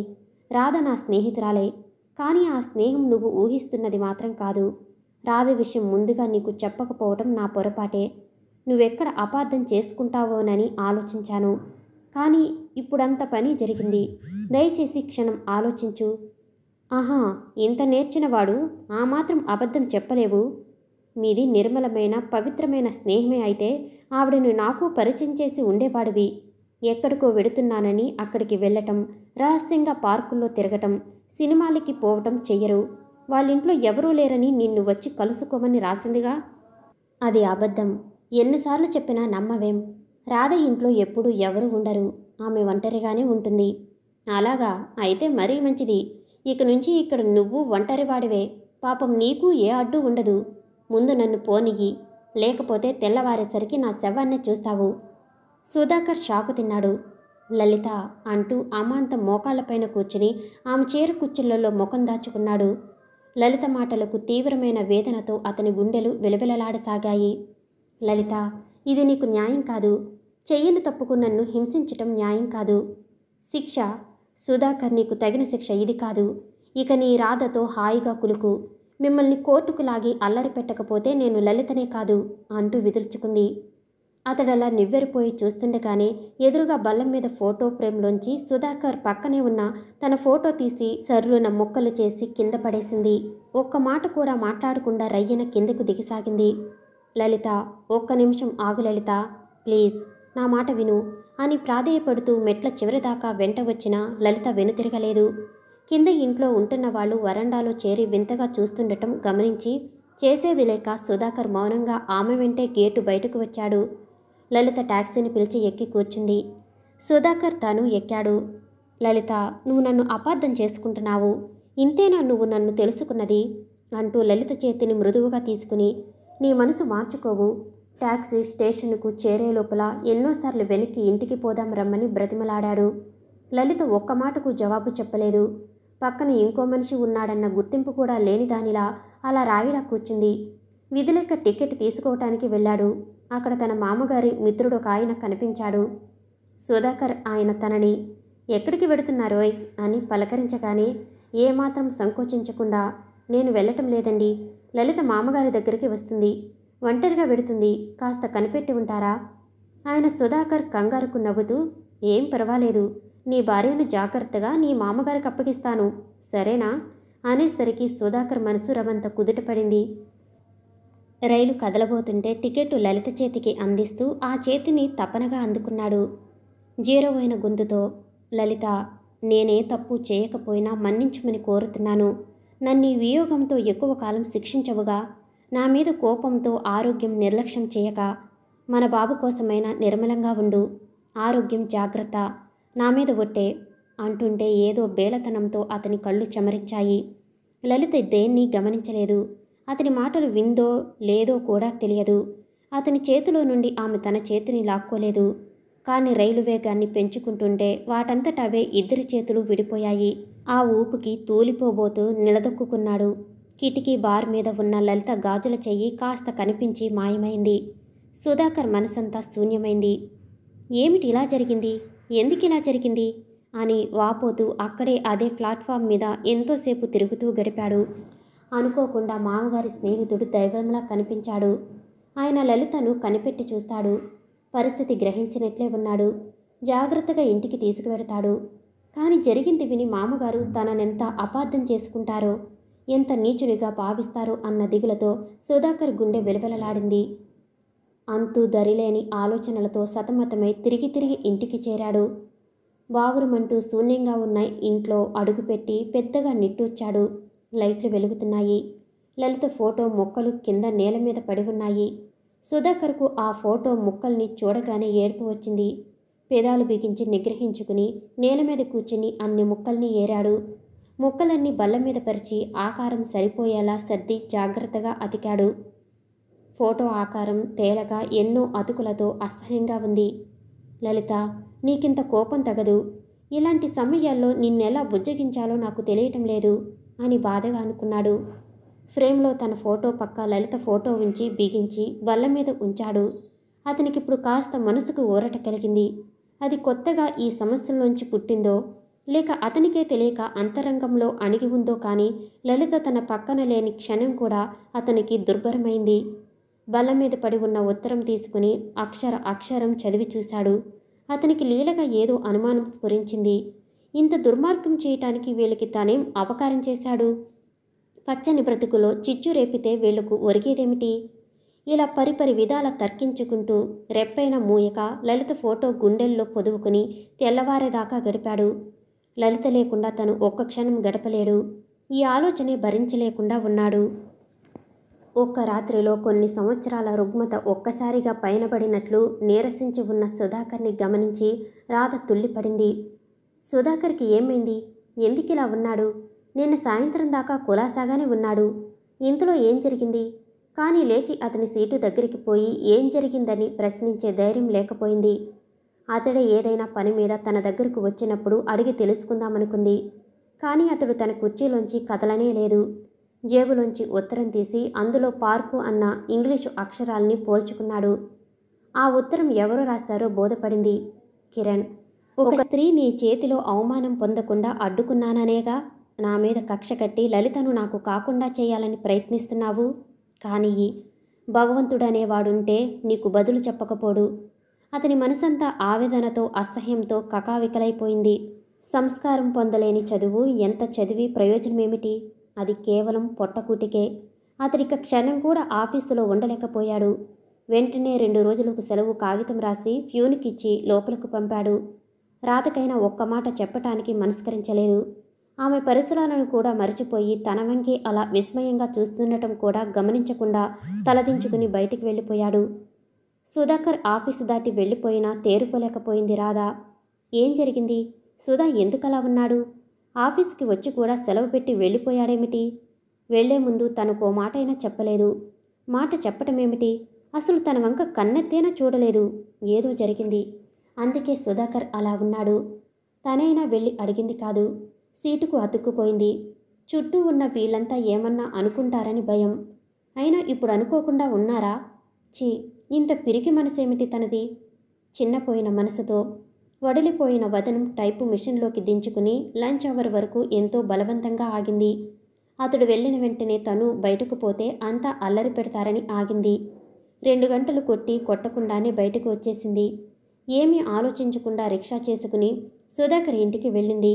రాధ నా స్నేహితురాలే కానీ ఆ స్నేహం నువ్వు ఊహిస్తున్నది మాత్రం కాదు రాధ విషయం ముందుగా నీకు చెప్పకపోవటం నా పొరపాటే నువ్వెక్కడ అపార్థం చేసుకుంటావోనని ఆలోచించాను కానీ ఇప్పుడంత పని జరిగింది దయచేసి క్షణం ఆలోచించు ఆహా ఇంత నేర్చినవాడు ఆ మాత్రం అబద్ధం చెప్పలేవు మీది నిర్మలమైన పవిత్రమైన స్నేహమే అయితే ఆవిడను నాకు పరిచయం చేసి ఉండేవాడివి ఎక్కడికో వెడుతున్నానని అక్కడికి వెళ్ళటం రహస్యంగా పార్కుల్లో తిరగటం సినిమాలకి పోవటం చెయ్యరు వాళ్ళింట్లో ఎవరూ లేరని నిన్ను వచ్చి కలుసుకోమని రాసిందిగా అది అబద్ధం ఎన్నిసార్లు చెప్పినా నమ్మవేం రాధ ఇంట్లో ఎప్పుడూ ఎవరు ఉండరు ఆమె ఒంటరిగానే ఉంటుంది అలాగా అయితే మరీ మంచిది ఇక నుంచి ఇక్కడ నువ్వు ఒంటరివాడివే పాపం నీకు ఏ అడ్డు ఉండదు ముందు నన్ను పోనియి లేకపోతే తెల్లవారేసరికి నా శవాన్నే చూస్తావు సుధాకర్ షాకు తిన్నాడు లలిత అంటూ అమాంత మోకాళ్లపైన కూర్చుని ఆమె చీర కుచ్చులలో ముఖం దాచుకున్నాడు లలిత మాటలకు తీవ్రమైన వేదనతో అతని గుండెలు వెలువెలలాడసాగాయి లలిత ఇది నీకు న్యాయం కాదు చెయ్యను తప్పుకు నన్ను హింసించటం న్యాయం కాదు శిక్ష సుధాకర్ నీకు తగిన శిక్ష ఇది కాదు ఇక నీ రాధతో హాయిగా కులుకు మిమ్మల్ని కోర్టుకు లాగి అల్లరి పెట్టకపోతే నేను లలితనే కాదు అంటూ విదుర్చుకుంది అతడలా నివ్వెరిపోయి చూస్తుండగానే ఎదురుగా బల్లం మీద ఫోటో ఫ్రేమ్లోంచి సుధాకర్ పక్కనే ఉన్న తన ఫోటో తీసి సర్రున ముక్కలు చేసి కింద పడేసింది ఒక్క మాట కూడా మాట్లాడకుండా రయ్యన కిందకు దిగిసాగింది లలిత ఒక్క నిమిషం ఆగు లలిత ప్లీజ్ నా మాట విను అని ప్రాధేయపడుతూ మెట్ల చివరిదాకా వెంట వచ్చిన లలిత వెనుతిరగలేదు కింద ఇంట్లో ఉంటున్న వాళ్ళు వరండాలో చేరి వింతగా చూస్తుండటం గమనించి చేసేది లేక సుధాకర్ మౌనంగా ఆమె వెంటే గేటు బయటకు వచ్చాడు లలిత ట్యాక్సీని పిలిచి ఎక్కి కూర్చుంది సుధాకర్ తాను ఎక్కాడు లలిత నువ్వు నన్ను అపార్థం చేసుకుంటున్నావు ఇంతేనా నువ్వు నన్ను తెలుసుకున్నది అంటూ లలిత చేతిని మృదువుగా తీసుకుని నీ మనసు మార్చుకోవు ట్యాక్సీ స్టేషన్కు చేరే లోపల ఎన్నోసార్లు వెనక్కి ఇంటికి పోదాం రమ్మని బ్రతిమలాడాడు లలిత ఒక్క మాటకు జవాబు చెప్పలేదు పక్కన ఇంకో మనిషి ఉన్నాడన్న గుర్తింపు కూడా లేని దానిలా అలా రాయిలా కూర్చుంది విధులెక్క టికెట్ తీసుకోవటానికి వెళ్ళాడు అక్కడ తన మామగారి మిత్రుడు ఒక ఆయన కనిపించాడు సుధాకర్ ఆయన తనని ఎక్కడికి వెడుతున్నారోయ్ అని పలకరించగానే ఏమాత్రం సంకోచించకుండా నేను వెళ్ళటం లేదండి లలిత మామగారి దగ్గరికి వస్తుంది ఒంటరిగా వెడుతుంది కాస్త కనిపెట్టి ఉంటారా ఆయన సుధాకర్ కంగారుకు నవ్వుతూ ఏం పర్వాలేదు నీ భార్యను జాగ్రత్తగా నీ మామగారికి అప్పగిస్తాను సరేనా అనేసరికి సుధాకర్ మనసు రవంత కుదుటపడింది రైలు కదలబోతుంటే టికెట్టు లలిత చేతికి అందిస్తూ ఆ చేతిని తపనగా అందుకున్నాడు జీరో అయిన గొంతుతో లలిత నేనే తప్పు చేయకపోయినా మన్నించమని కోరుతున్నాను నన్ను వియోగంతో ఎక్కువ కాలం శిక్షించవుగా నా మీద కోపంతో ఆరోగ్యం నిర్లక్ష్యం చేయక మన బాబు కోసమైనా నిర్మలంగా ఉండు ఆరోగ్యం జాగ్రత్త నా మీద ఒట్టే అంటుంటే ఏదో బేలతనంతో అతని కళ్ళు చెమరించాయి లలిత దేన్ని గమనించలేదు అతని మాటలు విందో లేదో కూడా తెలియదు అతని చేతిలో నుండి ఆమె తన చేతిని లాక్కోలేదు కానీ రైలు వేగాన్ని పెంచుకుంటుంటే వాటంతట అవే ఇద్దరి చేతులు విడిపోయాయి ఆ ఊపుకి తూలిపోబోతూ నిలదొక్కున్నాడు కిటికీ బార్ మీద ఉన్న లలిత గాజుల చెయ్యి కాస్త కనిపించి మాయమైంది సుధాకర్ మనసంతా శూన్యమైంది ఏమిటి ఇలా జరిగింది ఎందుకిలా జరిగింది అని వాపోతూ అక్కడే అదే ప్లాట్ఫామ్ మీద ఎంతోసేపు తిరుగుతూ గడిపాడు అనుకోకుండా మామగారి స్నేహితుడు దైవంలా కనిపించాడు ఆయన లలితను కనిపెట్టి చూస్తాడు పరిస్థితి గ్రహించినట్లే ఉన్నాడు జాగ్రత్తగా ఇంటికి తీసుకువెడతాడు కానీ జరిగింది విని మామగారు తననెంత అపార్థం చేసుకుంటారో ఎంత నీచునిగా భావిస్తారో అన్న దిగులతో సుధాకర్ గుండె వెలువెలలాడింది అంతు దరిలేని ఆలోచనలతో సతమతమై తిరిగి తిరిగి ఇంటికి చేరాడు బావురుమంటూ శూన్యంగా ఉన్న ఇంట్లో అడుగుపెట్టి పెద్దగా నిట్టూర్చాడు లైట్లు వెలుగుతున్నాయి లలిత ఫోటో ముక్కలు కింద నేల మీద పడి ఉన్నాయి సుధాకర్కు ఆ ఫోటో ముక్కల్ని చూడగానే ఏడుపు వచ్చింది పెదాలు బిగించి నిగ్రహించుకుని నేల మీద కూర్చుని అన్ని ముక్కల్ని ఏరాడు ముక్కలన్నీ బల్ల మీద పరిచి ఆకారం సరిపోయేలా సర్ది జాగ్రత్తగా అతికాడు ఫోటో ఆకారం తేలక ఎన్నో అతుకులతో అసహ్యంగా ఉంది లలిత నీకింత కోపం తగదు ఇలాంటి సమయాల్లో నిన్నెలా బుజ్జగించాలో నాకు తెలియటం లేదు అని బాధగా అనుకున్నాడు ఫ్రేమ్లో తన ఫోటో పక్క లలిత ఫోటో ఉంచి బిగించి బల్ల మీద ఉంచాడు అతనికి ఇప్పుడు కాస్త మనసుకు ఊరట కలిగింది అది కొత్తగా ఈ సమస్యలోంచి పుట్టిందో లేక అతనికే తెలియక అంతరంగంలో అణిగి ఉందో కానీ లలిత తన పక్కన లేని క్షణం కూడా అతనికి దుర్భరమైంది బల్ల మీద పడి ఉన్న ఉత్తరం తీసుకుని అక్షర అక్షరం చదివి చూశాడు అతనికి లీలగా ఏదో అనుమానం స్ఫురించింది ఇంత దుర్మార్గం చేయటానికి వీళ్ళకి తానేం అపకారం చేశాడు పచ్చని బ్రతుకులో చిచ్చు రేపితే వీళ్లకు ఒరిగేదేమిటి ఇలా పరిపరి విధాల తర్కించుకుంటూ రెప్పైన మూయక లలిత ఫోటో గుండెల్లో పొదువుకుని తెల్లవారేదాకా గడిపాడు లలిత లేకుండా తను ఒక్క క్షణం గడపలేడు ఈ ఆలోచనే భరించలేకుండా ఉన్నాడు ఒక్క రాత్రిలో కొన్ని సంవత్సరాల రుగ్మత ఒక్కసారిగా పైనబడినట్లు నీరసించి ఉన్న సుధాకర్ని గమనించి రాధ తుల్లిపడింది సుధాకర్కి ఏమైంది ఎందుకిలా ఉన్నాడు నిన్న సాయంత్రం దాకా కులాసాగానే ఉన్నాడు ఇంతలో ఏం జరిగింది కానీ లేచి అతని సీటు దగ్గరికి పోయి ఏం జరిగిందని ప్రశ్నించే ధైర్యం లేకపోయింది అతడే ఏదైనా పని మీద తన దగ్గరకు వచ్చినప్పుడు అడిగి తెలుసుకుందామనుకుంది కానీ అతడు తన కుర్చీలోంచి కదలనే లేదు జేబులోంచి ఉత్తరం తీసి అందులో పార్కు అన్న ఇంగ్లీషు అక్షరాల్ని పోల్చుకున్నాడు ఆ ఉత్తరం ఎవరు రాస్తారో బోధపడింది కిరణ్ ఒక స్త్రీ నీ చేతిలో అవమానం పొందకుండా అడ్డుకున్నాననేగా నా మీద కక్ష కట్టి లలితను నాకు కాకుండా చేయాలని ప్రయత్నిస్తున్నావు కానీ భగవంతుడనేవాడుంటే నీకు బదులు చెప్పకపోడు అతని మనసంతా ఆవేదనతో అసహ్యంతో కకావికలైపోయింది సంస్కారం పొందలేని చదువు ఎంత చదివి ప్రయోజనమేమిటి అది కేవలం పొట్టకూటికే అతడిక క్షణం కూడా ఆఫీసులో ఉండలేకపోయాడు వెంటనే రెండు రోజులకు సెలవు కాగితం రాసి ఫ్యూనికిచ్చి లోపలకు పంపాడు రాతకైనా ఒక్క మాట చెప్పటానికి మనస్కరించలేదు ఆమె పరిసరాలను కూడా మరిచిపోయి తన వంకి అలా విస్మయంగా చూస్తుండటం కూడా గమనించకుండా తలదించుకుని బయటికి వెళ్ళిపోయాడు సుధాకర్ ఆఫీసు దాటి వెళ్ళిపోయినా తేరుకోలేకపోయింది రాధా ఏం జరిగింది సుధా ఎందుకలా ఉన్నాడు ఆఫీస్కి వచ్చి కూడా సెలవు పెట్టి వెళ్ళిపోయాడేమిటి వెళ్లే ముందు తనకో మాట అయినా చెప్పలేదు మాట చెప్పటమేమిటి అసలు తన వంక కన్నెత్తేనా చూడలేదు ఏదో జరిగింది అందుకే సుధాకర్ అలా ఉన్నాడు తనైనా వెళ్ళి అడిగింది కాదు సీటుకు అతుక్కుపోయింది చుట్టూ ఉన్న వీళ్ళంతా ఏమన్నా అనుకుంటారని భయం అయినా ఇప్పుడు అనుకోకుండా ఉన్నారా చీ ఇంత పిరికి మనసేమిటి తనది చిన్నపోయిన మనసుతో వడిలిపోయిన వదనం టైపు మిషన్లోకి దించుకుని లంచ్ అవర్ వరకు ఎంతో బలవంతంగా ఆగింది అతడు వెళ్ళిన వెంటనే తను బయటకు పోతే అంతా అల్లరి పెడతారని ఆగింది రెండు గంటలు కొట్టి కొట్టకుండానే బయటకు వచ్చేసింది ఏమీ ఆలోచించకుండా రిక్షా చేసుకుని సుధాకర్ ఇంటికి వెళ్ళింది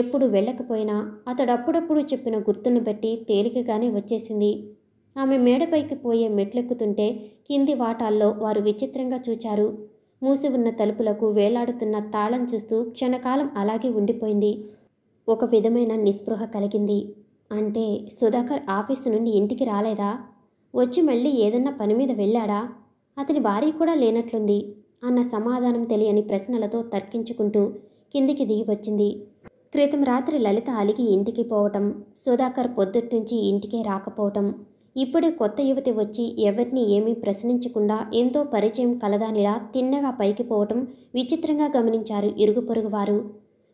ఎప్పుడు వెళ్ళకపోయినా అతడు అప్పుడప్పుడు చెప్పిన గుర్తును బట్టి తేలికగానే వచ్చేసింది ఆమె మేడపైకి పోయే మెట్లెక్కుతుంటే కింది వాటాల్లో వారు విచిత్రంగా చూచారు మూసి ఉన్న తలుపులకు వేలాడుతున్న తాళం చూస్తూ క్షణకాలం అలాగే ఉండిపోయింది ఒక విధమైన నిస్పృహ కలిగింది అంటే సుధాకర్ ఆఫీసు నుండి ఇంటికి రాలేదా వచ్చి మళ్ళీ ఏదన్నా పని మీద వెళ్ళాడా అతని భార్య కూడా లేనట్లుంది అన్న సమాధానం తెలియని ప్రశ్నలతో తర్కించుకుంటూ కిందికి దిగి వచ్చింది క్రితం రాత్రి లలిత అలిగి ఇంటికి పోవటం సుధాకర్ పొద్దుట్నుంచి ఇంటికే రాకపోవటం ఇప్పుడే కొత్త యువతి వచ్చి ఎవరిని ఏమీ ప్రశ్నించకుండా ఎంతో పరిచయం కలదానిలా తిన్నగా పైకి పోవటం విచిత్రంగా గమనించారు ఇరుగు పొరుగు వారు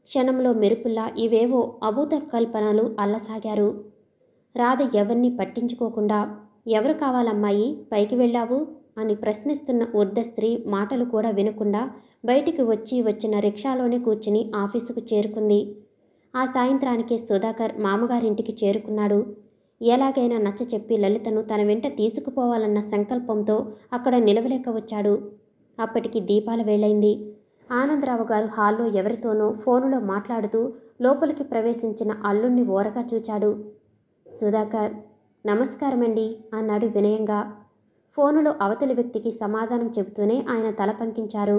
క్షణంలో మెరుపుల్లా ఇవేవో అభూత కల్పనలు అల్లసాగారు రాధ ఎవరిని పట్టించుకోకుండా ఎవరు కావాలమ్మాయి పైకి వెళ్ళావు అని ప్రశ్నిస్తున్న వృద్ధ స్త్రీ మాటలు కూడా వినకుండా బయటికి వచ్చి వచ్చిన రిక్షాలోనే కూర్చుని ఆఫీసుకు చేరుకుంది ఆ సాయంత్రానికి సుధాకర్ మామగారింటికి చేరుకున్నాడు ఎలాగైనా నచ్చ చెప్పి లలితను తన వెంట తీసుకుపోవాలన్న సంకల్పంతో అక్కడ నిలవలేక వచ్చాడు అప్పటికి దీపాల వేళైంది ఆనందరావు గారు హాల్లో ఎవరితోనో ఫోనులో మాట్లాడుతూ లోపలికి ప్రవేశించిన అల్లుణ్ణి ఓరగా చూచాడు సుధాకర్ నమస్కారమండి అన్నాడు వినయంగా ఫోనులో అవతలి వ్యక్తికి సమాధానం చెబుతూనే ఆయన తల పంకించారు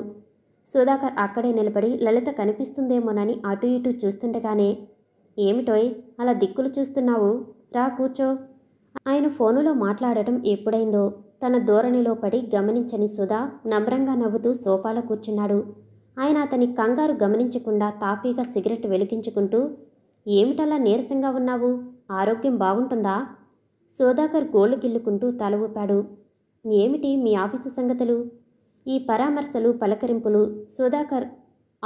సుధాకర్ అక్కడే నిలబడి లలిత కనిపిస్తుందేమోనని అటు ఇటు చూస్తుండగానే ఏమిటోయ్ అలా దిక్కులు చూస్తున్నావు రా కూర్చో ఆయన ఫోనులో మాట్లాడటం ఎప్పుడైందో తన ధోరణిలో పడి గమనించని సుధా నమ్రంగా నవ్వుతూ సోఫాలో కూర్చున్నాడు ఆయన అతని కంగారు గమనించకుండా తాపీగా సిగరెట్ వెలిగించుకుంటూ ఏమిటలా నీరసంగా ఉన్నావు ఆరోగ్యం బాగుంటుందా సోదాకర్ గోళ్ళు గిల్లుకుంటూ తల ఊపాడు ఏమిటి మీ ఆఫీసు సంగతులు ఈ పరామర్శలు పలకరింపులు సుధాకర్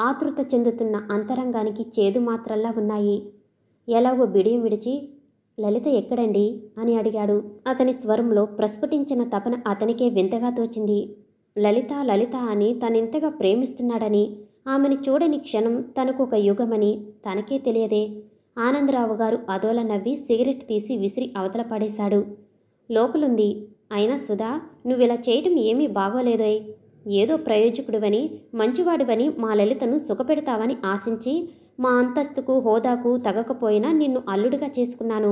ఆతృత చెందుతున్న అంతరంగానికి చేదు మాత్రల్లా ఉన్నాయి ఎలాగో బిడియం విడిచి లలిత ఎక్కడండి అని అడిగాడు అతని స్వరంలో ప్రస్ఫుటించిన తపన అతనికే వింతగా తోచింది లలిత లలిత అని తనింతగా ప్రేమిస్తున్నాడని ఆమెను చూడని క్షణం తనకు ఒక యుగమని తనకే తెలియదే ఆనందరావు గారు అదోల నవ్వి సిగరెట్ తీసి విసిరి అవతల పడేశాడు లోపలుంది అయినా సుధా నువ్విలా చేయటం ఏమీ బాగోలేదోయ్ ఏదో ప్రయోజకుడివని మంచివాడివని మా లలితను సుఖపెడతావని ఆశించి మా అంతస్తుకు హోదాకు తగకపోయినా నిన్ను అల్లుడిగా చేసుకున్నాను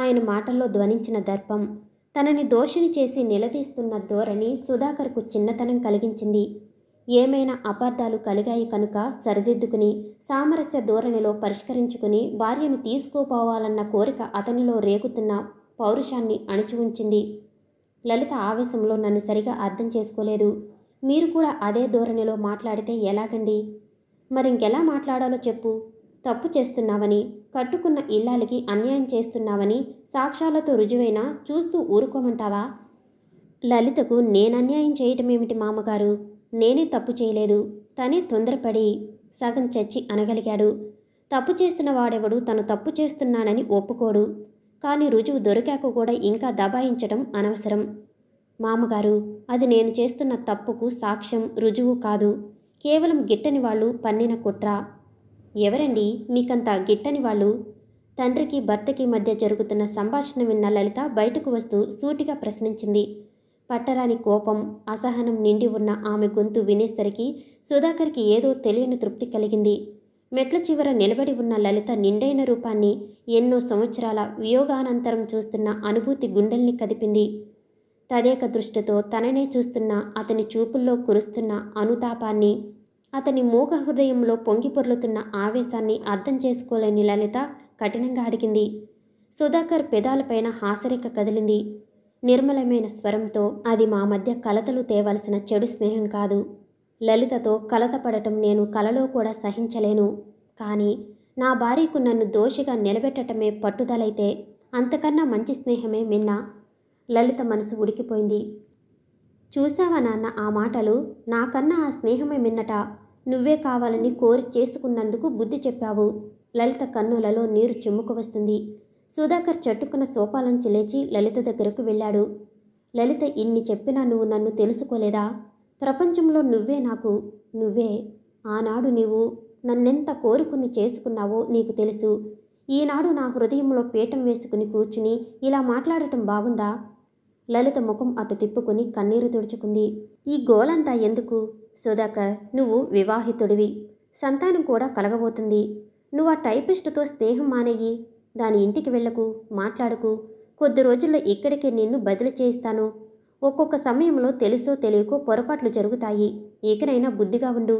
ఆయన మాటల్లో ధ్వనించిన దర్పం తనని దోషిని చేసి నిలదీస్తున్న ధోరణి సుధాకర్కు చిన్నతనం కలిగించింది ఏమైనా అపార్థాలు కలిగాయి కనుక సరిదిద్దుకుని సామరస్య ధోరణిలో పరిష్కరించుకుని భార్యను తీసుకోపోవాలన్న కోరిక అతనిలో రేగుతున్న పౌరుషాన్ని అణిచి ఉంచింది లలిత ఆవేశంలో నన్ను సరిగా అర్థం చేసుకోలేదు మీరు కూడా అదే ధోరణిలో మాట్లాడితే ఎలాగండి మరి ఇంకెలా మాట్లాడాలో చెప్పు తప్పు చేస్తున్నావని కట్టుకున్న ఇల్లాలకి అన్యాయం చేస్తున్నావని సాక్ష్యాలతో రుజువైనా చూస్తూ ఊరుకోమంటావా లలితకు నేను అన్యాయం చేయటమేమిటి మామగారు నేనే తప్పు చేయలేదు తనే తొందరపడి సగం చచ్చి అనగలిగాడు తప్పు చేస్తున్న వాడెవడు తను తప్పు చేస్తున్నానని ఒప్పుకోడు కానీ రుజువు దొరికాక కూడా ఇంకా దబాయించడం అనవసరం మామగారు అది నేను చేస్తున్న తప్పుకు సాక్ష్యం రుజువు కాదు కేవలం గిట్టని వాళ్ళు పన్నిన కుట్ర ఎవరండి మీకంత గిట్టని వాళ్ళు తండ్రికి భర్తకి మధ్య జరుగుతున్న సంభాషణ విన్న లలిత బయటకు వస్తూ సూటిగా ప్రశ్నించింది పట్టరాని కోపం అసహనం నిండి ఉన్న ఆమె గొంతు వినేసరికి సుధాకర్కి ఏదో తెలియని తృప్తి కలిగింది మెట్ల చివర నిలబడి ఉన్న లలిత నిండైన రూపాన్ని ఎన్నో సంవత్సరాల వియోగానంతరం చూస్తున్న అనుభూతి గుండెల్ని కదిపింది తదేక దృష్టితో తననే చూస్తున్న అతని చూపుల్లో కురుస్తున్న అనుతాపాన్ని అతని మూగ హృదయంలో పొంగి పొర్లుతున్న ఆవేశాన్ని అర్థం చేసుకోలేని లలిత కఠినంగా అడిగింది సుధాకర్ పెదాలపైన హాసరిక కదిలింది నిర్మలమైన స్వరంతో అది మా మధ్య కలతలు తేవలసిన చెడు స్నేహం కాదు లలితతో పడటం నేను కలలో కూడా సహించలేను కానీ నా భార్యకు నన్ను దోషిగా నిలబెట్టడమే పట్టుదలైతే అంతకన్నా మంచి స్నేహమే మిన్న లలిత మనసు ఉడికిపోయింది చూసావా నాన్న ఆ మాటలు నాకన్నా ఆ స్నేహమే మిన్నట నువ్వే కావాలని కోరి చేసుకున్నందుకు బుద్ధి చెప్పావు లలిత కన్నులలో నీరు చెమ్ముకు వస్తుంది సుధాకర్ చట్టుకున్న సోపాలంచి లేచి లలిత దగ్గరకు వెళ్ళాడు లలిత ఇన్ని చెప్పినా నువ్వు నన్ను తెలుసుకోలేదా ప్రపంచంలో నువ్వే నాకు నువ్వే ఆనాడు నీవు నన్నెంత కోరుకుని చేసుకున్నావో నీకు తెలుసు ఈనాడు నా హృదయంలో పీఠం వేసుకుని కూర్చుని ఇలా మాట్లాడటం బాగుందా లలిత ముఖం అటు తిప్పుకుని కన్నీరు తుడుచుకుంది ఈ గోలంతా ఎందుకు సుధాకర్ నువ్వు వివాహితుడివి సంతానం కూడా కలగబోతుంది నువ్వు ఆ టైపిస్టుతో స్నేహం మానేయి దాని ఇంటికి వెళ్ళకు మాట్లాడకు కొద్ది రోజుల్లో ఇక్కడికి నిన్ను బదిలీ చేయిస్తాను ఒక్కొక్క సమయంలో తెలుసో తెలియకో పొరపాట్లు జరుగుతాయి ఏకనైనా బుద్ధిగా ఉండు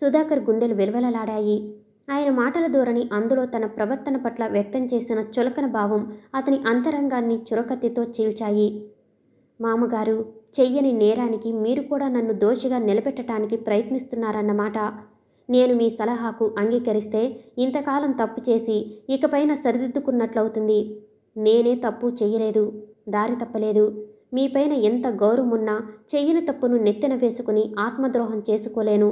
సుధాకర్ గుండెలు వెలువలలాడాయి ఆయన మాటల ధోరణి అందులో తన ప్రవర్తన పట్ల వ్యక్తం చేసిన చులకన భావం అతని అంతరంగాన్ని చురకత్తితో చీల్చాయి మామగారు చెయ్యని నేరానికి మీరు కూడా నన్ను దోషిగా నిలబెట్టడానికి ప్రయత్నిస్తున్నారన్నమాట నేను మీ సలహాకు అంగీకరిస్తే ఇంతకాలం తప్పు చేసి ఇకపైన సరిదిద్దుకున్నట్లవుతుంది నేనే తప్పు చెయ్యలేదు దారి తప్పలేదు మీపైన ఎంత గౌరవమున్నా చెయ్యని తప్పును నెత్తిన వేసుకుని ఆత్మద్రోహం చేసుకోలేను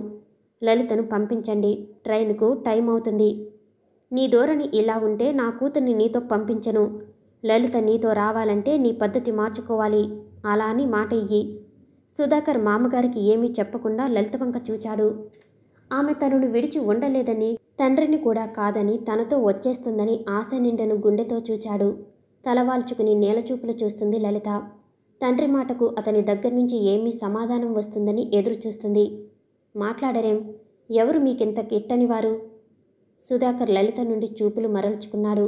లలితను పంపించండి ట్రైన్కు టైం అవుతుంది నీ ధోరణి ఇలా ఉంటే నా కూతుర్ని నీతో పంపించను లలిత నీతో రావాలంటే నీ పద్ధతి మార్చుకోవాలి అలా అని మాట ఇయ్యి సుధాకర్ మామగారికి ఏమీ చెప్పకుండా లలితవంక చూచాడు ఆమె తనను విడిచి ఉండలేదని తండ్రిని కూడా కాదని తనతో వచ్చేస్తుందని ఆశ నిండను గుండెతో చూచాడు తలవాల్చుకుని నేలచూపులు చూస్తుంది లలిత తండ్రి మాటకు అతని దగ్గర నుంచి ఏమీ సమాధానం వస్తుందని ఎదురు చూస్తుంది మాట్లాడరేం ఎవరు మీకింత కిట్టని వారు సుధాకర్ లలిత నుండి చూపులు మరల్చుకున్నాడు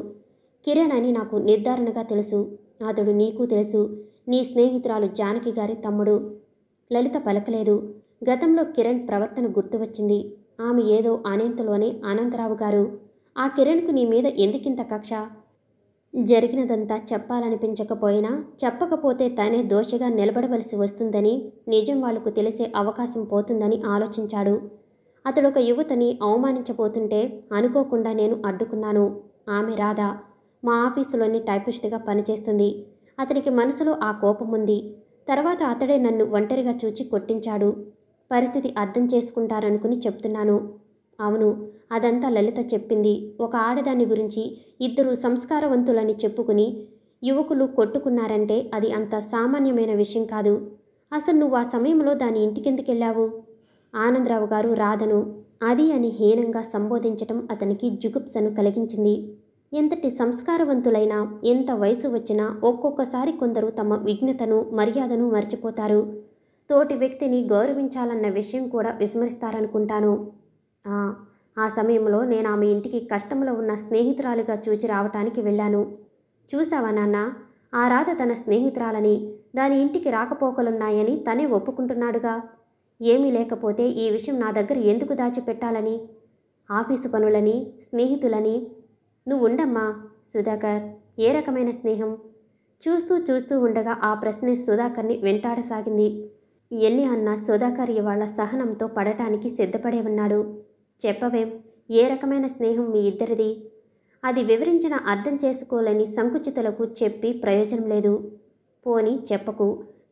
కిరణ్ అని నాకు నిర్ధారణగా తెలుసు అతడు నీకు తెలుసు నీ స్నేహితురాలు జానకి గారి తమ్ముడు లలిత పలకలేదు గతంలో కిరణ్ ప్రవర్తన గుర్తువచ్చింది ఆమె ఏదో అనేంతలోనే అనంతరావు గారు ఆ కిరణ్కు నీ మీద ఎందుకింత కక్ష జరిగినదంతా చెప్పాలనిపించకపోయినా చెప్పకపోతే తనే దోషగా నిలబడవలసి వస్తుందని నిజం వాళ్లకు తెలిసే అవకాశం పోతుందని ఆలోచించాడు అతడు ఒక యువతని అవమానించబోతుంటే అనుకోకుండా నేను అడ్డుకున్నాను ఆమె రాధా మా ఆఫీసులోని టైపిస్ట్గా పనిచేస్తుంది అతనికి మనసులో ఆ కోపముంది తర్వాత అతడే నన్ను ఒంటరిగా చూచి కొట్టించాడు పరిస్థితి అర్థం చేసుకుంటారనుకుని చెప్తున్నాను అవును అదంతా లలిత చెప్పింది ఒక ఆడదాని గురించి ఇద్దరు సంస్కారవంతులని చెప్పుకుని యువకులు కొట్టుకున్నారంటే అది అంత సామాన్యమైన విషయం కాదు అసలు నువ్వు ఆ సమయంలో దాని ఇంటికెందుకెళ్ళావు ఆనందరావు గారు రాదను అది అని హీనంగా సంబోధించటం అతనికి జుగుప్సను కలిగించింది ఎంతటి సంస్కారవంతులైనా ఎంత వయసు వచ్చినా ఒక్కొక్కసారి కొందరు తమ విఘ్నతను మర్యాదను మర్చిపోతారు తోటి వ్యక్తిని గౌరవించాలన్న విషయం కూడా విస్మరిస్తారనుకుంటాను ఆ సమయంలో నేను ఆమె ఇంటికి కష్టంలో ఉన్న స్నేహితురాలుగా చూచి రావటానికి వెళ్ళాను చూసావా నాన్న ఆ రాధ తన స్నేహితురాలని దాని ఇంటికి రాకపోకలున్నాయని తనే ఒప్పుకుంటున్నాడుగా ఏమీ లేకపోతే ఈ విషయం నా దగ్గర ఎందుకు దాచిపెట్టాలని ఆఫీసు పనులని స్నేహితులని నువ్వు ఉండమ్మా సుధాకర్ ఏ రకమైన స్నేహం చూస్తూ చూస్తూ ఉండగా ఆ ప్రశ్నే సుధాకర్ని వెంటాడసాగింది ఎల్లి అన్న సుధాకర్ ఇవాళ సహనంతో పడటానికి సిద్ధపడే ఉన్నాడు చెప్పవేం ఏ రకమైన స్నేహం మీ ఇద్దరిది అది వివరించిన అర్థం చేసుకోలేని సంకుచితులకు చెప్పి ప్రయోజనం లేదు పోని చెప్పకు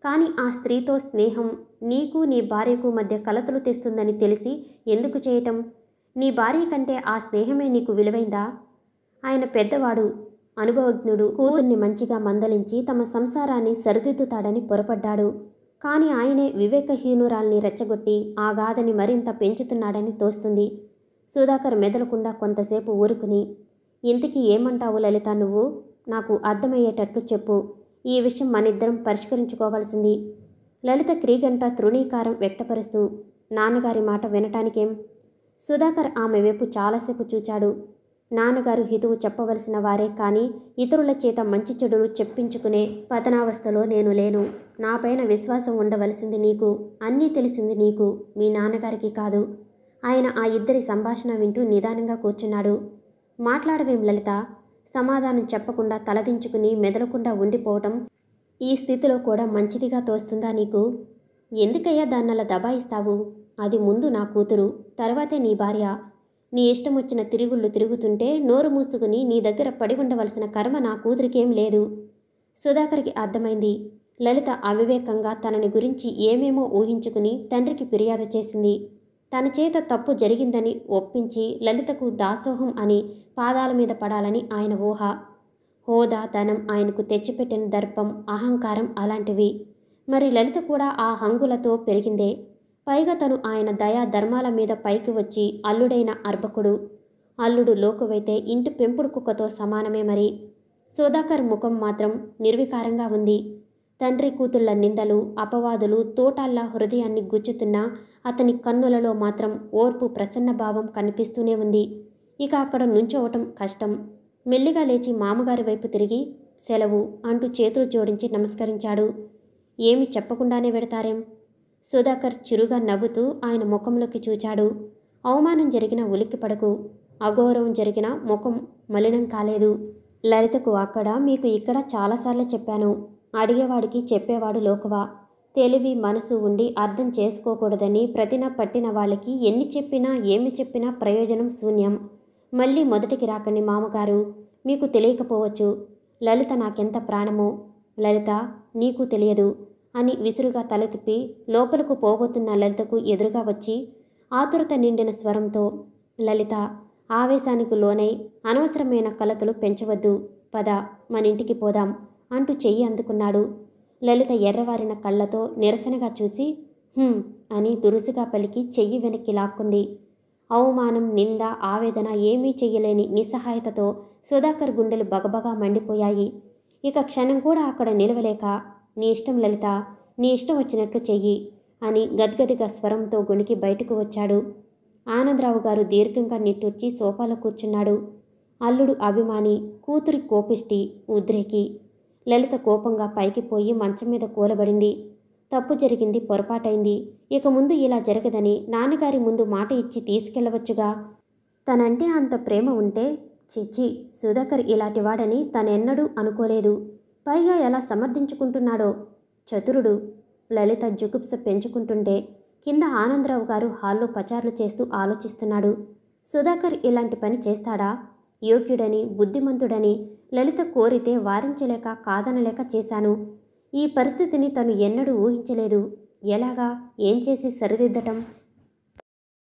కానీ ఆ స్త్రీతో స్నేహం నీకు నీ భార్యకు మధ్య కలతలు తెస్తుందని తెలిసి ఎందుకు చేయటం నీ భార్య కంటే ఆ స్నేహమే నీకు విలువైందా ఆయన పెద్దవాడు అనుభవజ్ఞుడు కూతుర్ని మంచిగా మందలించి తమ సంసారాన్ని సరిదిద్దుతాడని పొరపడ్డాడు కానీ ఆయనే వివేకహీనురాల్ని రెచ్చగొట్టి ఆ గాథని మరింత పెంచుతున్నాడని తోస్తుంది సుధాకర్ మెదలకుండా కొంతసేపు ఊరుకుని ఇంతకీ ఏమంటావు లలిత నువ్వు నాకు అర్థమయ్యేటట్లు చెప్పు ఈ విషయం మనిద్దరం పరిష్కరించుకోవాల్సింది లలిత క్రీగంట తృణీకారం వ్యక్తపరుస్తూ నాన్నగారి మాట వినటానికేం సుధాకర్ ఆమె వైపు చాలాసేపు చూచాడు నాన్నగారు హితువు చెప్పవలసిన వారే కానీ ఇతరుల చేత మంచి చెడులు చెప్పించుకునే పతనావస్థలో నేను లేను నాపైన విశ్వాసం ఉండవలసింది నీకు అన్నీ తెలిసింది నీకు మీ నాన్నగారికి కాదు ఆయన ఆ ఇద్దరి సంభాషణ వింటూ నిదానంగా కూర్చున్నాడు మాట్లాడవేం లలిత సమాధానం చెప్పకుండా తలదించుకుని మెదలకుండా ఉండిపోవటం ఈ స్థితిలో కూడా మంచిదిగా తోస్తుందా నీకు ఎందుకయ్యా దాన్నలా దబాయిస్తావు అది ముందు నా కూతురు తర్వాతే నీ భార్య నీ ఇష్టం వచ్చిన తిరుగుళ్ళు తిరుగుతుంటే నోరు మూసుకుని నీ దగ్గర పడి ఉండవలసిన కర్మ నా కూతురికేం లేదు సుధాకర్కి అర్థమైంది లలిత అవివేకంగా తనని గురించి ఏమేమో ఊహించుకుని తండ్రికి ఫిర్యాదు చేసింది తన చేత తప్పు జరిగిందని ఒప్పించి లలితకు దాసోహం అని పాదాల మీద పడాలని ఆయన ఊహ హోదా ధనం ఆయనకు తెచ్చిపెట్టిన దర్పం అహంకారం అలాంటివి మరి లలిత కూడా ఆ హంగులతో పెరిగిందే పైగా తను ఆయన దయా ధర్మాల మీద పైకి వచ్చి అల్లుడైన అర్భకుడు అల్లుడు లోకువైతే ఇంటి పెంపుడు కుక్కతో సమానమే మరి సుధాకర్ ముఖం మాత్రం నిర్వికారంగా ఉంది తండ్రి కూతుళ్ల నిందలు అపవాదులు తోటాల్లా హృదయాన్ని గుచ్చుతున్న అతని కన్నులలో మాత్రం ఓర్పు ప్రసన్న భావం కనిపిస్తూనే ఉంది ఇక అక్కడ నుంచోవటం కష్టం మెల్లిగా లేచి మామగారి వైపు తిరిగి సెలవు అంటూ చేతులు జోడించి నమస్కరించాడు ఏమి చెప్పకుండానే పెడతారేం సుధాకర్ చిరుగా నవ్వుతూ ఆయన ముఖంలోకి చూచాడు అవమానం జరిగిన ఉలిక్కి పడకు అగౌరవం జరిగిన ముఖం మలినం కాలేదు లలితకు అక్కడ మీకు ఇక్కడ చాలాసార్లు చెప్పాను అడిగేవాడికి చెప్పేవాడు లోకువా తెలివి మనసు ఉండి అర్థం చేసుకోకూడదని ప్రతిన పట్టిన వాళ్ళకి ఎన్ని చెప్పినా ఏమి చెప్పినా ప్రయోజనం శూన్యం మళ్ళీ మొదటికి రాకండి మామగారు మీకు తెలియకపోవచ్చు లలిత నాకెంత ప్రాణమో లలిత నీకు తెలియదు అని విసురుగా తల లోపలకు పోబోతున్న లలితకు ఎదురుగా వచ్చి ఆతురత నిండిన స్వరంతో లలిత ఆవేశానికి లోనై అనవసరమైన కలతలు పెంచవద్దు పద మన ఇంటికి పోదాం అంటూ చెయ్యి అందుకున్నాడు లలిత ఎర్రవారిన కళ్ళతో నిరసనగా చూసి అని దురుసుగా పలికి చెయ్యి వెనక్కి లాక్కుంది అవమానం నింద ఆవేదన ఏమీ చెయ్యలేని నిస్సహాయతతో సుధాకర్ గుండెలు బగబగా మండిపోయాయి ఇక క్షణం కూడా అక్కడ నిలవలేక నీ ఇష్టం లలిత నీ ఇష్టం వచ్చినట్లు చెయ్యి అని గద్గదిగా స్వరంతో గుణికి బయటకు వచ్చాడు ఆనందరావు గారు దీర్ఘంగా నిట్టూర్చి సోఫాలో కూర్చున్నాడు అల్లుడు అభిమాని కూతురి కోపిష్టి ఉద్రేకి లలిత కోపంగా పైకి పోయి మంచం మీద కూలబడింది తప్పు జరిగింది పొరపాటైంది ఇక ముందు ఇలా జరగదని నాన్నగారి ముందు మాట ఇచ్చి తీసుకెళ్లవచ్చుగా తనంటే అంత ప్రేమ ఉంటే చిచ్చి సుధాకర్ ఇలాంటివాడని తనెన్నడూ అనుకోలేదు పైగా ఎలా సమర్థించుకుంటున్నాడో చతురుడు లలిత జుగుప్స పెంచుకుంటుంటే కింద ఆనందరావు గారు హాల్లో పచారులు చేస్తూ ఆలోచిస్తున్నాడు సుధాకర్ ఇలాంటి పని చేస్తాడా యోగ్యుడని బుద్ధిమంతుడని లలిత కోరితే వారించలేక కాదనలేక చేశాను ఈ పరిస్థితిని తను ఎన్నడూ ఊహించలేదు ఎలాగా ఏం చేసి సరిదిద్దటం